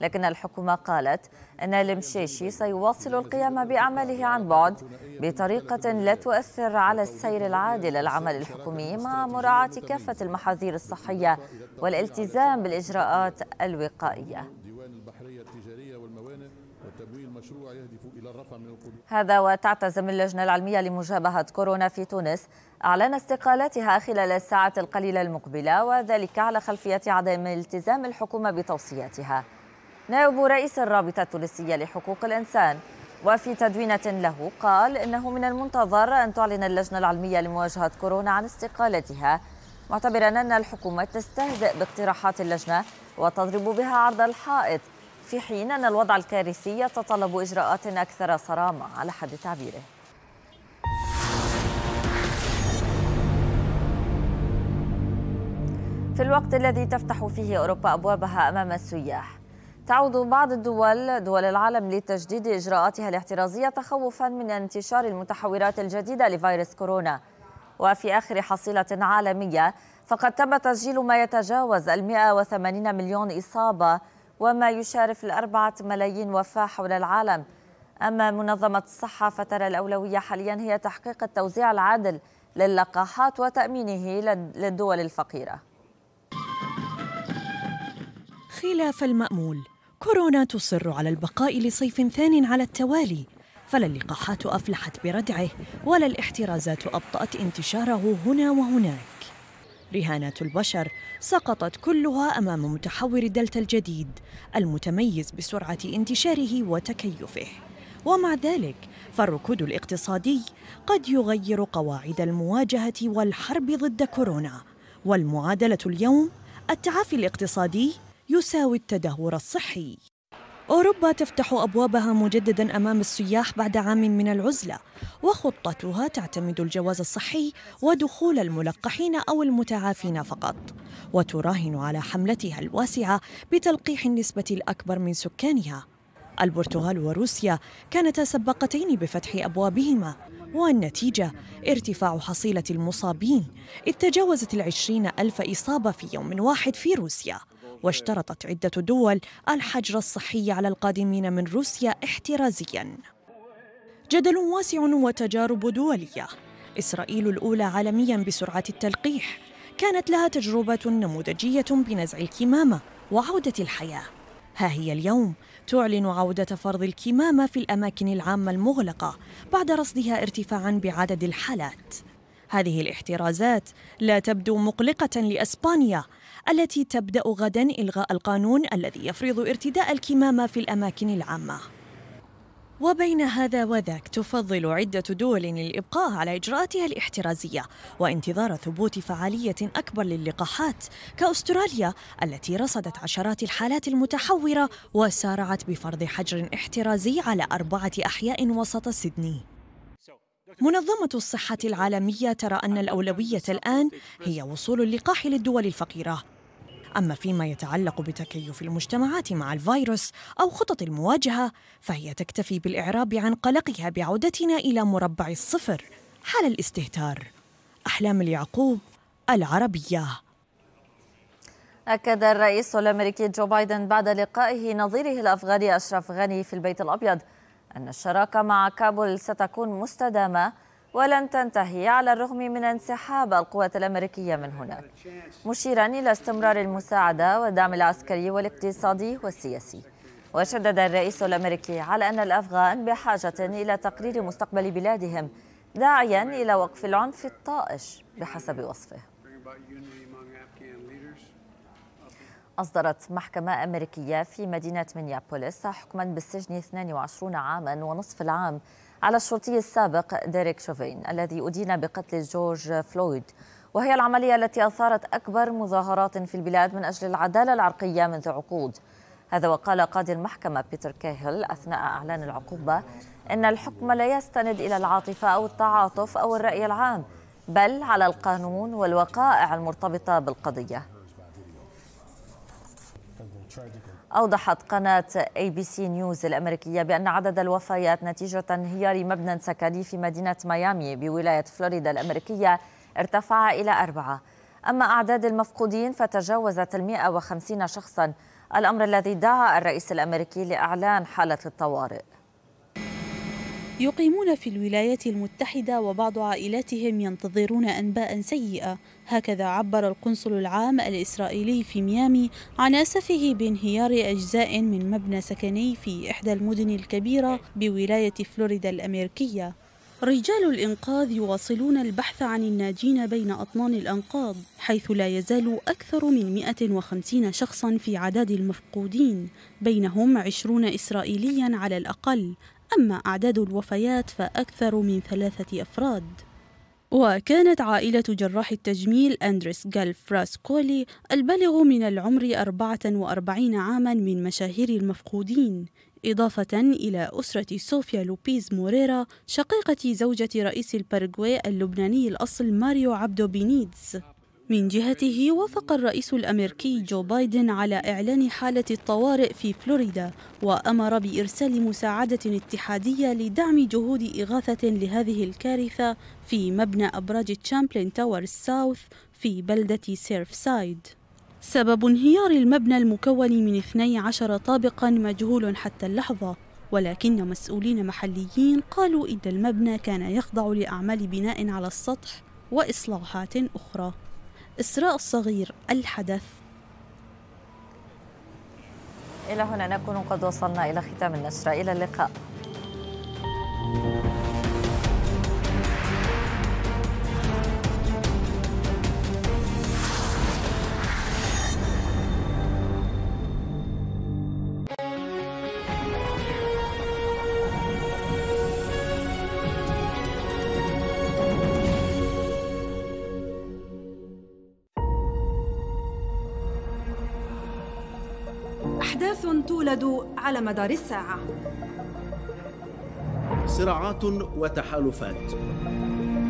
لكن الحكومة قالت أن المشيشي سيواصل القيام بأعماله عن بعد بطريقة لا تؤثر على السير العادي للعمل الحكومي مع مراعاة كافة المحاذير الصحية والالتزام بالإجراءات الوقائية المشروع يهدف إلى الرفع من القيود هذا وتعتزم اللجنة العلمية لمجابهة كورونا في تونس أعلن استقالتها خلال الساعة القليلة المقبلة وذلك على خلفية عدم التزام الحكومة بتوصياتها نائب رئيس الرابطة التونسية لحقوق الإنسان وفي تدوينة له قال إنه من المنتظر أن تعلن اللجنة العلمية لمواجهة كورونا عن استقالتها معتبرا أن الحكومة تستهزئ باقتراحات اللجنة وتضرب بها عرض الحائط في حين أن الوضع الكارثي يتطلب إجراءات أكثر صرامة على حد تعبيره في الوقت الذي تفتح فيه أوروبا أبوابها أمام السياح تعود بعض الدول دول العالم لتجديد إجراءاتها الاحترازية تخوفا من انتشار المتحورات الجديدة لفيروس كورونا وفي آخر حصيلة عالمية فقد تم تسجيل ما يتجاوز ال 180 مليون إصابة وما يشارف الأربعة ملايين وفاة حول العالم أما منظمة الصحة فترى الأولوية حاليا هي تحقيق التوزيع العادل للقاحات وتأمينه للدول الفقيرة خلاف المأمول كورونا تصر على البقاء لصيف ثان على التوالي فلا اللقاحات أفلحت بردعه ولا الاحترازات أبطأت انتشاره هنا وهناك رهانات البشر سقطت كلها أمام متحور دلتا الجديد المتميز بسرعة انتشاره وتكيفه ومع ذلك فالركود الاقتصادي قد يغير قواعد المواجهة والحرب ضد كورونا والمعادلة اليوم التعافي الاقتصادي يساوي التدهور الصحي أوروبا تفتح أبوابها مجددا أمام السياح بعد عام من العزلة وخطتها تعتمد الجواز الصحي ودخول الملقحين أو المتعافين فقط وتراهن على حملتها الواسعة بتلقيح النسبة الأكبر من سكانها البرتغال وروسيا كانتا سبقتين بفتح أبوابهما والنتيجة ارتفاع حصيلة المصابين إذ تجاوزت العشرين ألف إصابة في يوم واحد في روسيا واشترطت عدة دول الحجر الصحي على القادمين من روسيا احترازيا جدل واسع وتجارب دولية إسرائيل الأولى عالميا بسرعة التلقيح كانت لها تجربة نموذجية بنزع الكمامة وعودة الحياة ها هي اليوم تعلن عودة فرض الكمامة في الأماكن العامة المغلقة بعد رصدها ارتفاعا بعدد الحالات هذه الاحترازات لا تبدو مقلقة لأسبانيا التي تبدأ غدا إلغاء القانون الذي يفرض ارتداء الكمامة في الأماكن العامة وبين هذا وذاك تفضل عدة دول الإبقاء على إجراءاتها الاحترازية وانتظار ثبوت فعالية أكبر للقاحات كأستراليا التي رصدت عشرات الحالات المتحورة وسارعت بفرض حجر احترازي على أربعة أحياء وسط سيدني منظمة الصحة العالمية ترى أن الأولوية الآن هي وصول اللقاح للدول الفقيرة أما فيما يتعلق بتكيف المجتمعات مع الفيروس أو خطط المواجهة فهي تكتفي بالإعراب عن قلقها بعودتنا إلى مربع الصفر حال الاستهتار أحلام اليعقوب العربية أكد الرئيس الأمريكي جو بايدن بعد لقائه نظيره الأفغاني أشرف غني في البيت الأبيض أن الشراكة مع كابول ستكون مستدامة ولن تنتهي على الرغم من انسحاب القوات الأمريكية من هناك مشيرا إلى استمرار المساعدة والدعم العسكري والاقتصادي والسياسي وشدد الرئيس الأمريكي على أن الأفغان بحاجة إلى تقرير مستقبل بلادهم داعيا إلى وقف العنف الطائش بحسب وصفه أصدرت محكمة أمريكية في مدينة مينيابوليس حكما بالسجن 22 عاما ونصف العام على الشرطي السابق ديريك شوفين الذي أدين بقتل جورج فلويد وهي العملية التي أثارت أكبر مظاهرات في البلاد من أجل العدالة العرقية منذ عقود هذا وقال قاضي المحكمة بيتر كاهل أثناء إعلان العقوبة إن الحكم لا يستند إلى العاطفة أو التعاطف أو الرأي العام بل على القانون والوقائع المرتبطة بالقضية أوضحت قناة اي بي سي نيوز الأمريكية بأن عدد الوفيات نتيجة انهيار مبنى سكني في مدينة ميامي بولاية فلوريدا الأمريكية ارتفع إلى أربعة أما أعداد المفقودين فتجاوزت المئة وخمسين شخصا الأمر الذي دعا الرئيس الأمريكي لإعلان حالة الطوارئ يقيمون في الولايات المتحدة وبعض عائلاتهم ينتظرون أنباء سيئة هكذا عبر القنصل العام الإسرائيلي في ميامي عن أسفه بانهيار أجزاء من مبنى سكني في إحدى المدن الكبيرة بولاية فلوريدا الأمريكية رجال الإنقاذ يواصلون البحث عن الناجين بين أطنان الأنقاض حيث لا يزال أكثر من 150 شخصا في عدد المفقودين بينهم 20 إسرائيليا على الأقل أما أعداد الوفيات فأكثر من ثلاثة أفراد وكانت عائلة جراح التجميل أندريس غالف راسكولي البالغ من العمر 44 عاما من مشاهير المفقودين إضافة إلى أسرة صوفيا لوبيز موريرا شقيقة زوجة رئيس الباراغواي اللبناني الأصل ماريو عبدو بينيدز من جهته وافق الرئيس الأمريكي جو بايدن على إعلان حالة الطوارئ في فلوريدا وأمر بإرسال مساعدة اتحادية لدعم جهود إغاثة لهذه الكارثة في مبنى أبراج تشامبلين تاور ساوث في بلدة سيرف سايد سبب انهيار المبنى المكون من 12 طابقا مجهول حتى اللحظة ولكن مسؤولين محليين قالوا إن المبنى كان يخضع لأعمال بناء على السطح وإصلاحات أخرى إسراء الصغير الحدث إلى هنا نكون قد وصلنا إلى ختام النشرة إلى اللقاء على مدار الساعة صراعات وتحالفات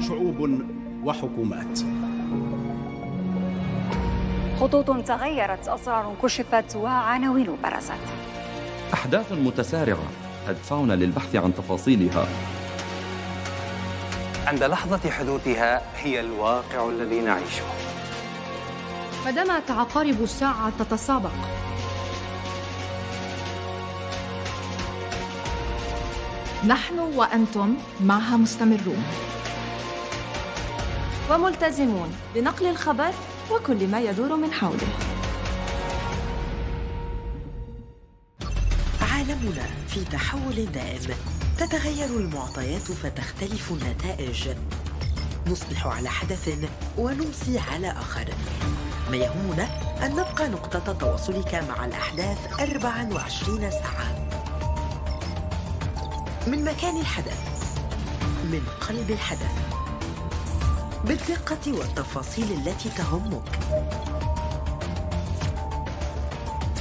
شعوب وحكومات خطوط تغيرت أسرار كشفت وعناوين برزت أحداث متسارعة تدفعنا للبحث عن تفاصيلها عند لحظة حدوثها هي الواقع الذي نعيشه فدمت عقارب الساعة تتسابق نحن وأنتم معها مستمرون وملتزمون بنقل الخبر وكل ما يدور من حوله عالمنا في تحول دائم تتغير المعطيات فتختلف النتائج نصبح على حدث ونمسي على آخر ما يهمنا أن نبقى نقطة تواصلك مع الأحداث 24 ساعة من مكان الحدث من قلب الحدث بالدقة والتفاصيل التي تهمك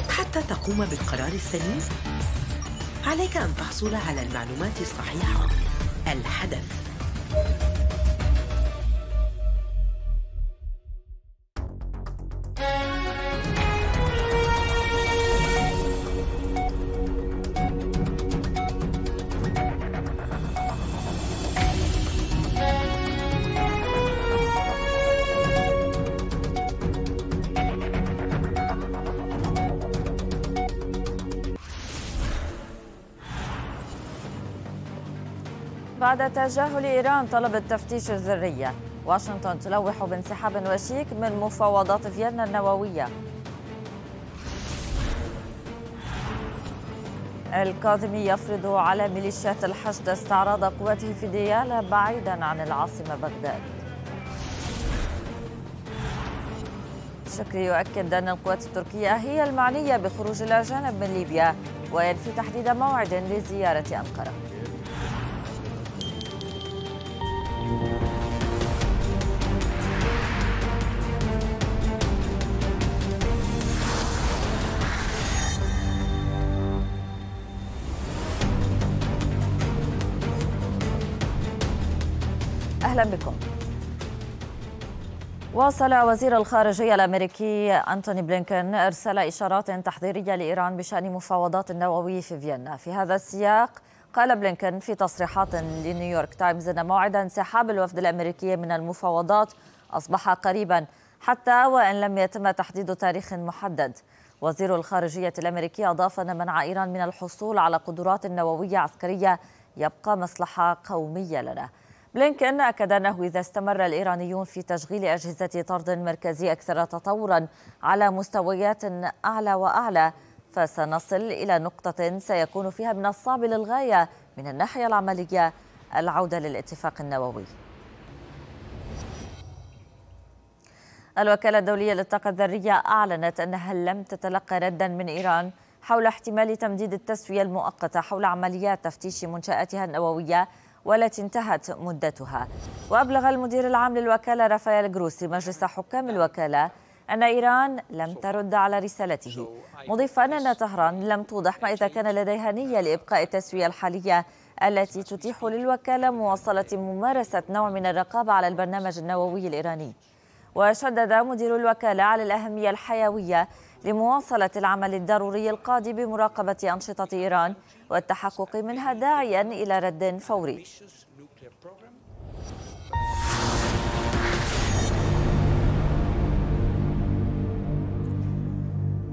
حتى تقوم بالقرار السليم عليك أن تحصل على المعلومات الصحيحة الحدث تجاهل إيران طلب التفتيش الذرية واشنطن تلوح بانسحاب وشيك من مفاوضات فيينا النووية الكاظمي يفرض على ميليشيات الحشد استعراض قواته في ديالى بعيدا عن العاصمة بغداد شكري يؤكد أن القوات التركية هي المعنية بخروج الأجانب من ليبيا وينفي تحديد موعد لزيارة أنقرة أهلا بكم واصل وزير الخارجية الأمريكي أنتوني بلينكن إرسال إشارات تحذيرية لإيران بشأن مفاوضات النووي في فيينا في هذا السياق قال بلينكن في تصريحات لنيويورك تايمز أن موعد انسحاب الوفد الأمريكي من المفاوضات أصبح قريبا حتى وإن لم يتم تحديد تاريخ محدد وزير الخارجية الأمريكي أضاف أن منع إيران من الحصول على قدرات نووية عسكرية يبقى مصلحة قومية لنا بلينكن أكد أنه إذا استمر الإيرانيون في تشغيل أجهزة طرد مركزي أكثر تطورا على مستويات أعلى وأعلى فسنصل إلى نقطة سيكون فيها من الصعب للغاية من الناحية العملية العودة للاتفاق النووي الوكالة الدولية للطاقة الذرية أعلنت أنها لم تتلقى ردا من إيران حول احتمال تمديد التسوية المؤقتة حول عمليات تفتيش منشآتها النووية والتي انتهت مدتها وأبلغ المدير العام للوكالة رافائيل جروسي مجلس حكام الوكالة أن إيران لم ترد على رسالته مضيفا أن طهران لم توضح ما إذا كان لديها نية لإبقاء التسوية الحالية التي تتيح للوكالة مواصلة ممارسة نوع من الرقابة على البرنامج النووي الإيراني وشدد مدير الوكالة على الأهمية الحيوية لمواصلة العمل الضروري القاضي بمراقبة أنشطة إيران والتحقق منها داعيا إلى رد فوري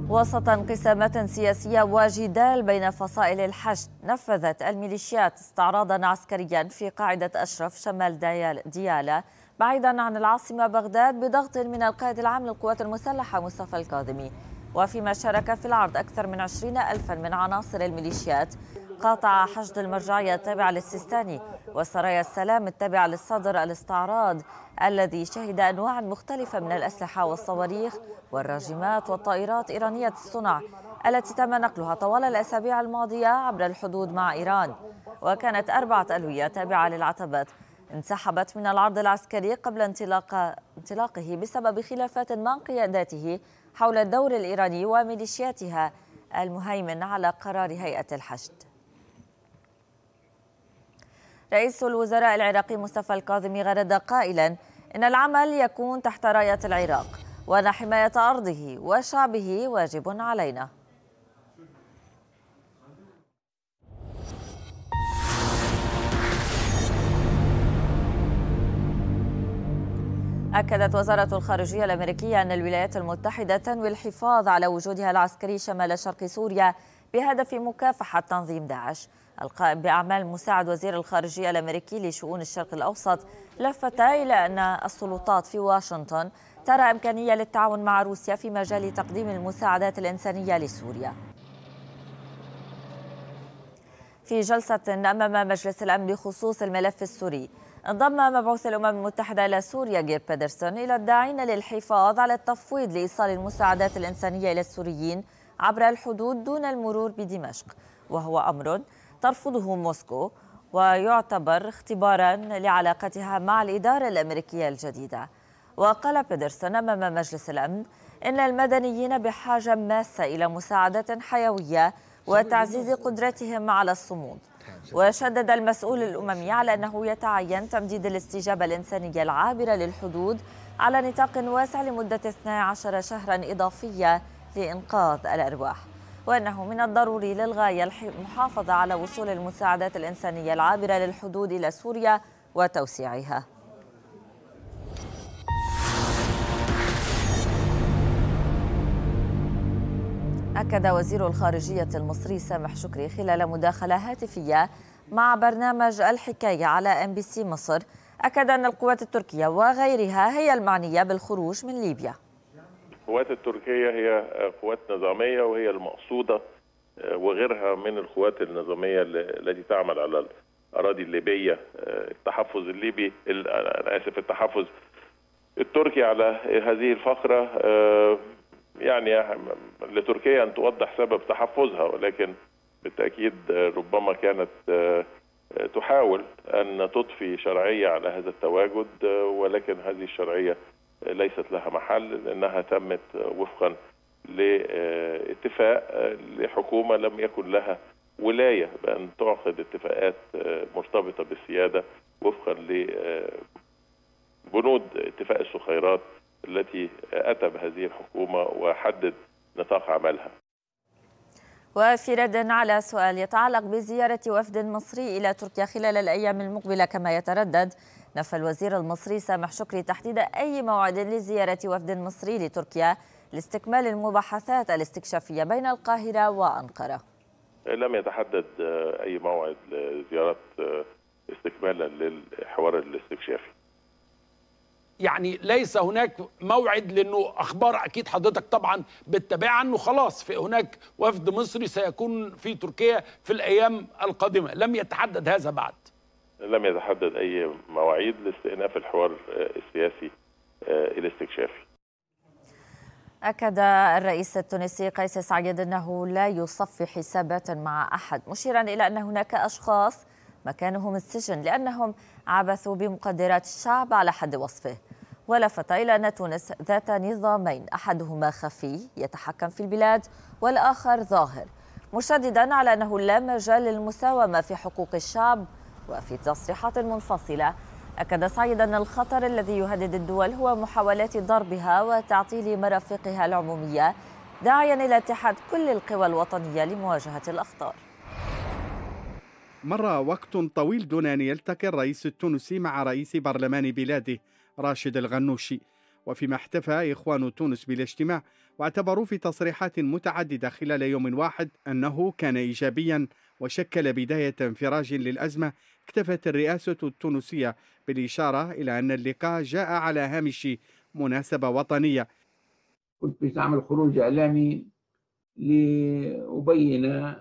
وسط انقسامات سياسية وجدال بين فصائل الحشد نفذت الميليشيات استعراضا عسكريا في قاعدة أشرف شمال ديالى بعيدا عن العاصمة بغداد بضغط من القائد العام للقوات المسلحة مصطفى الكاظمي وفيما شارك في العرض أكثر من 20 ألفا من عناصر الميليشيات قاطع حشد المرجعية التابعة للسيستاني وسرايا السلام التابعة للصدر الاستعراض الذي شهد أنواع مختلفة من الأسلحة والصواريخ والراجمات والطائرات إيرانية الصنع التي تم نقلها طوال الأسابيع الماضية عبر الحدود مع إيران وكانت أربعة ألوية تابعة للعتبات انسحبت من العرض العسكري قبل انطلاق انطلاقه بسبب خلافات مع قياداته حول الدور الإيراني وميليشياتها المهيمن على قرار هيئة الحشد رئيس الوزراء العراقي مصطفى الكاظمي غرد قائلا إن العمل يكون تحت راية العراق وأن حماية أرضه وشعبه واجب علينا أكدت وزارة الخارجية الأمريكية أن الولايات المتحدة تنوي الحفاظ على وجودها العسكري شمال شرق سوريا بهدف مكافحة تنظيم داعش القائم بأعمال مساعد وزير الخارجية الأمريكي لشؤون الشرق الأوسط لفت إلى أن السلطات في واشنطن ترى إمكانية للتعاون مع روسيا في مجال تقديم المساعدات الإنسانية لسوريا في جلسة أمام مجلس الأمن بخصوص الملف السوري انضم مبعوث الأمم المتحدة إلى سوريا جير بيدرسون إلى الداعين للحفاظ على التفويض لإيصال المساعدات الإنسانية إلى السوريين عبر الحدود دون المرور بدمشق وهو أمر ترفضه موسكو ويعتبر اختبارا لعلاقتها مع الإدارة الأمريكية الجديدة وقال بيدرسون أمام مجلس الأمن إن المدنيين بحاجة ماسة إلى مساعدة حيوية وتعزيز قدرتهم على الصمود وشدد المسؤول الأممي على أنه يتعين تمديد الاستجابة الإنسانية العابرة للحدود على نطاق واسع لمدة 12 شهرا إضافية لإنقاذ الأرواح وأنه من الضروري للغاية المحافظة على وصول المساعدات الإنسانية العابرة للحدود إلى سوريا وتوسيعها أكد وزير الخارجية المصري سامح شكري خلال مداخلة هاتفية مع برنامج الحكاية على ام بي سي مصر أكد أن القوات التركية وغيرها هي المعنية بالخروج من ليبيا القوات التركية هي قوات نظامية وهي المقصودة آه، وغيرها من القوات النظامية التي تعمل على الأراضي الليبية آه، التحفظ الليبي آه، أنا آسف التحفظ التركي على هذه الفقرة يعني لتركيا أن توضح سبب تحفظها ولكن بالتأكيد ربما كانت آه، تحاول أن تضفي شرعية على هذا التواجد آه، ولكن هذه الشرعية ليست لها محل لأنها تمت وفقا لاتفاق آه، لحكومة لم يكن لها ولاية بأن تعقد اتفاقات مرتبطة بالسيادة وفقا لبنود اتفاق الصخيرات التي أتى بهذه الحكومة وحدد نطاق عملها وفي رد على سؤال يتعلق بزيارة وفد مصري إلى تركيا خلال الأيام المقبلة كما يتردد نفى الوزير المصري سامح شكري تحديد أي موعد لزيارة وفد مصري لتركيا لاستكمال المباحثات الاستكشافية بين القاهرة وأنقرة لم يتحدد أي موعد لزيارة آه، استكمالا للحوار الاستكشافي يعني ليس هناك موعد لانه اخبار اكيد حضرتك طبعا بتتابع انه خلاص في هناك وفد مصري سيكون في تركيا في الايام القادمه لم يتحدد هذا بعد لم يتحدد اي مواعيد لاستئناف الحوار آه، السياسي آه، الاستكشافي أكد الرئيس التونسي قيس سعيد أنه لا يصفي حسابات مع أحد مشيرا إلى أن هناك أشخاص مكانهم السجن لأنهم عبثوا بمقدرات الشعب على حد وصفه ولفت إلى أن تونس ذات نظامين أحدهما خفي يتحكم في البلاد والآخر ظاهر مشددا على أنه لا مجال للمساومة في حقوق الشعب وفي تصريحات منفصلة أكد سعيد أن الخطر الذي يهدد الدول هو محاولات ضربها وتعطيل مرافقها العمومية داعيا إلى اتحاد كل القوى الوطنية لمواجهة الأخطار مر وقت طويل دون أن يلتقي الرئيس التونسي مع رئيس برلمان بلاده راشد الغنوشي وفيما احتفى إخوان تونس بالاجتماع واعتبروا في تصريحات متعددة خلال يوم واحد أنه كان إيجابيا وشكل بداية انفراج للأزمة اكتفت الرئاسة التونسية بالإشارة إلى أن اللقاء جاء على هامش مناسبة وطنية كنت بتعمل خروج إعلامي لأبين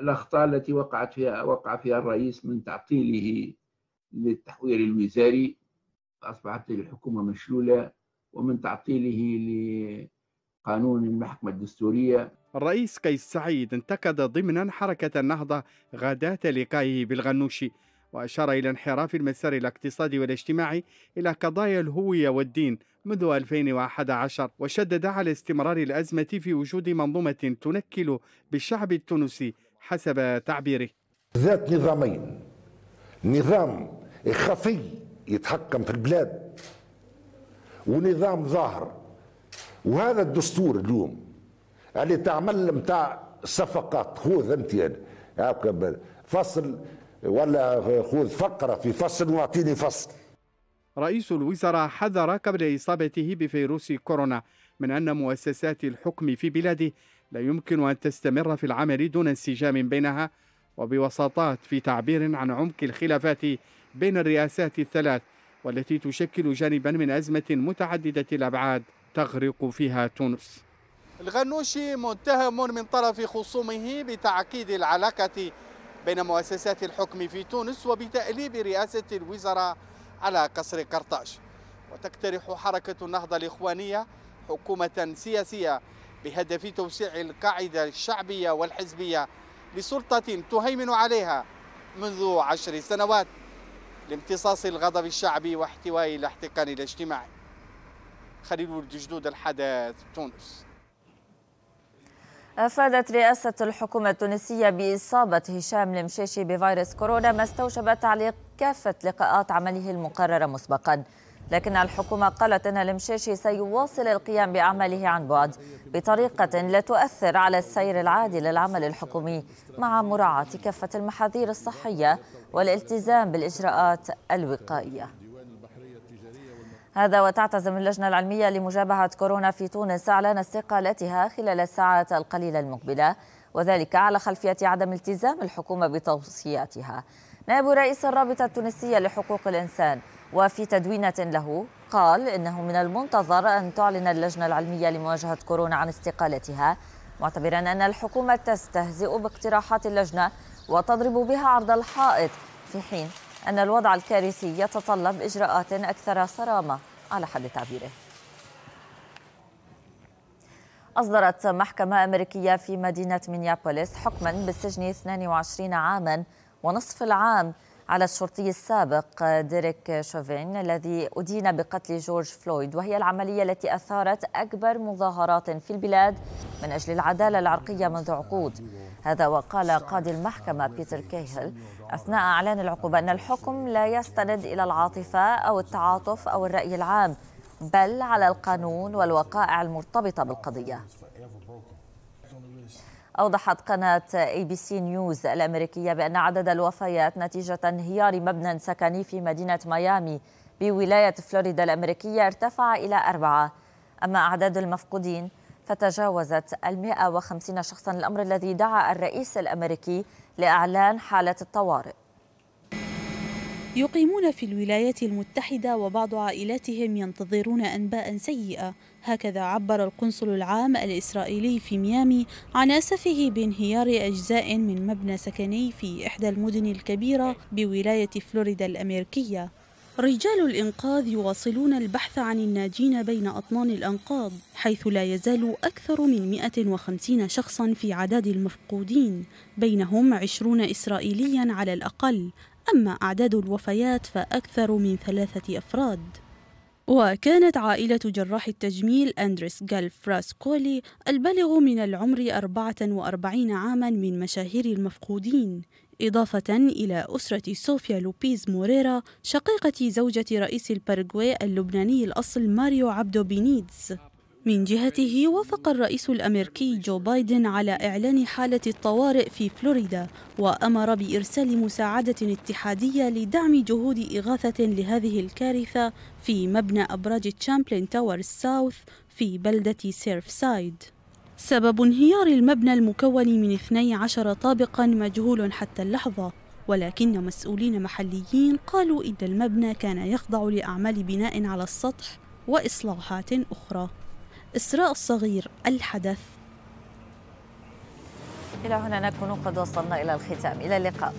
الأخطاء التي وقعت فيها وقع فيها الرئيس من تعطيله للتحوير الوزاري أصبحت الحكومة مشلولة ومن تعطيله لقانون المحكمة الدستورية الرئيس قيس سعيد انتقد ضمنا حركة النهضة غداة لقائه بالغنوشي وأشار إلى انحراف المسار الاقتصادي والاجتماعي إلى قضايا الهوية والدين منذ 2011 وشدد على استمرار الأزمة في وجود منظومة تنكل بالشعب التونسي حسب تعبيره ذات نظامين نظام خفي يتحكم في البلاد ونظام ظاهر وهذا الدستور اليوم اللي تعمل متاع صفقات خذ انت يعني فصل ولا خذ فقره في فصل واعطيني فصل رئيس الوزراء حذر قبل اصابته بفيروس كورونا من ان مؤسسات الحكم في بلاده لا يمكن أن تستمر في العمل دون انسجام بينها وبوساطات في تعبير عن عمق الخلافات بين الرئاسات الثلاث والتي تشكل جانبا من أزمة متعددة الأبعاد تغرق فيها تونس الغنوشي متهم من طرف خصومه بتعقيد العلاقة بين مؤسسات الحكم في تونس وبتأليب رئاسة الوزراء على قصر قرطاج وتقترح حركة النهضة الإخوانية حكومة سياسية بهدف توسيع القاعدة الشعبية والحزبية لسلطة تهيمن عليها منذ عشر سنوات لامتصاص الغضب الشعبي واحتواء الاحتقان الاجتماعي خليل ولد جدود تونس أفادت رئاسة الحكومة التونسية بإصابة هشام المشيشي بفيروس كورونا ما استوجب تعليق كافة لقاءات عمله المقررة مسبقاً لكن الحكومة قالت أن المشيشي سيواصل القيام بعمله عن بعد بطريقة لا تؤثر على السير العادي للعمل الحكومي مع مراعاة كافة المحاذير الصحية والالتزام بالإجراءات الوقائية هذا وتعتزم اللجنة العلمية لمجابهة كورونا في تونس أعلان استقالتها خلال الساعات القليلة المقبلة وذلك على خلفية عدم التزام الحكومة بتوصياتها نائب رئيس الرابطة التونسية لحقوق الإنسان وفي تدوينة له قال إنه من المنتظر أن تعلن اللجنة العلمية لمواجهة كورونا عن استقالتها معتبرا أن الحكومة تستهزئ باقتراحات اللجنة وتضرب بها عرض الحائط في حين أن الوضع الكارثي يتطلب إجراءات أكثر صرامة على حد تعبيره أصدرت محكمة أمريكية في مدينة مينيابوليس حكما بالسجن 22 عاما ونصف العام على الشرطي السابق ديريك شوفين الذي أدين بقتل جورج فلويد وهي العملية التي أثارت أكبر مظاهرات في البلاد من أجل العدالة العرقية منذ عقود هذا وقال قاضي المحكمة بيتر كيهل أثناء إعلان العقوبة أن الحكم لا يستند إلى العاطفة أو التعاطف أو الرأي العام بل على القانون والوقائع المرتبطة بالقضية أوضحت قناة اي بي سي نيوز الأمريكية بأن عدد الوفيات نتيجة انهيار مبنى سكني في مدينة ميامي بولاية فلوريدا الأمريكية ارتفع إلى أربعة أما أعداد المفقودين فتجاوزت المئة وخمسين شخصا الأمر الذي دعا الرئيس الأمريكي لإعلان حالة الطوارئ يقيمون في الولايات المتحدة وبعض عائلاتهم ينتظرون أنباء سيئة هكذا عبر القنصل العام الإسرائيلي في ميامي عن أسفه بانهيار أجزاء من مبنى سكني في إحدى المدن الكبيرة بولاية فلوريدا الأمريكية رجال الإنقاذ يواصلون البحث عن الناجين بين أطنان الأنقاض حيث لا يزال أكثر من 150 شخصا في عدد المفقودين بينهم 20 إسرائيليا على الأقل أما أعداد الوفيات فأكثر من ثلاثة أفراد وكانت عائلة جراح التجميل أندريس غالف راسكولي البالغ من العمر 44 عاما من مشاهير المفقودين إضافة إلى أسرة صوفيا لوبيز موريرا شقيقة زوجة رئيس الباراغواي اللبناني الأصل ماريو عبدو بينيدز من جهته وافق الرئيس الأمريكي جو بايدن على إعلان حالة الطوارئ في فلوريدا وأمر بإرسال مساعدة اتحادية لدعم جهود إغاثة لهذه الكارثة في مبنى أبراج تشامبلين تاور ساوث في بلدة سيرف سايد سبب انهيار المبنى المكون من 12 طابقا مجهول حتى اللحظة ولكن مسؤولين محليين قالوا إن المبنى كان يخضع لأعمال بناء على السطح وإصلاحات أخرى إسراء الصغير الحدث إلى هنا نكون قد وصلنا إلى الختام إلى اللقاء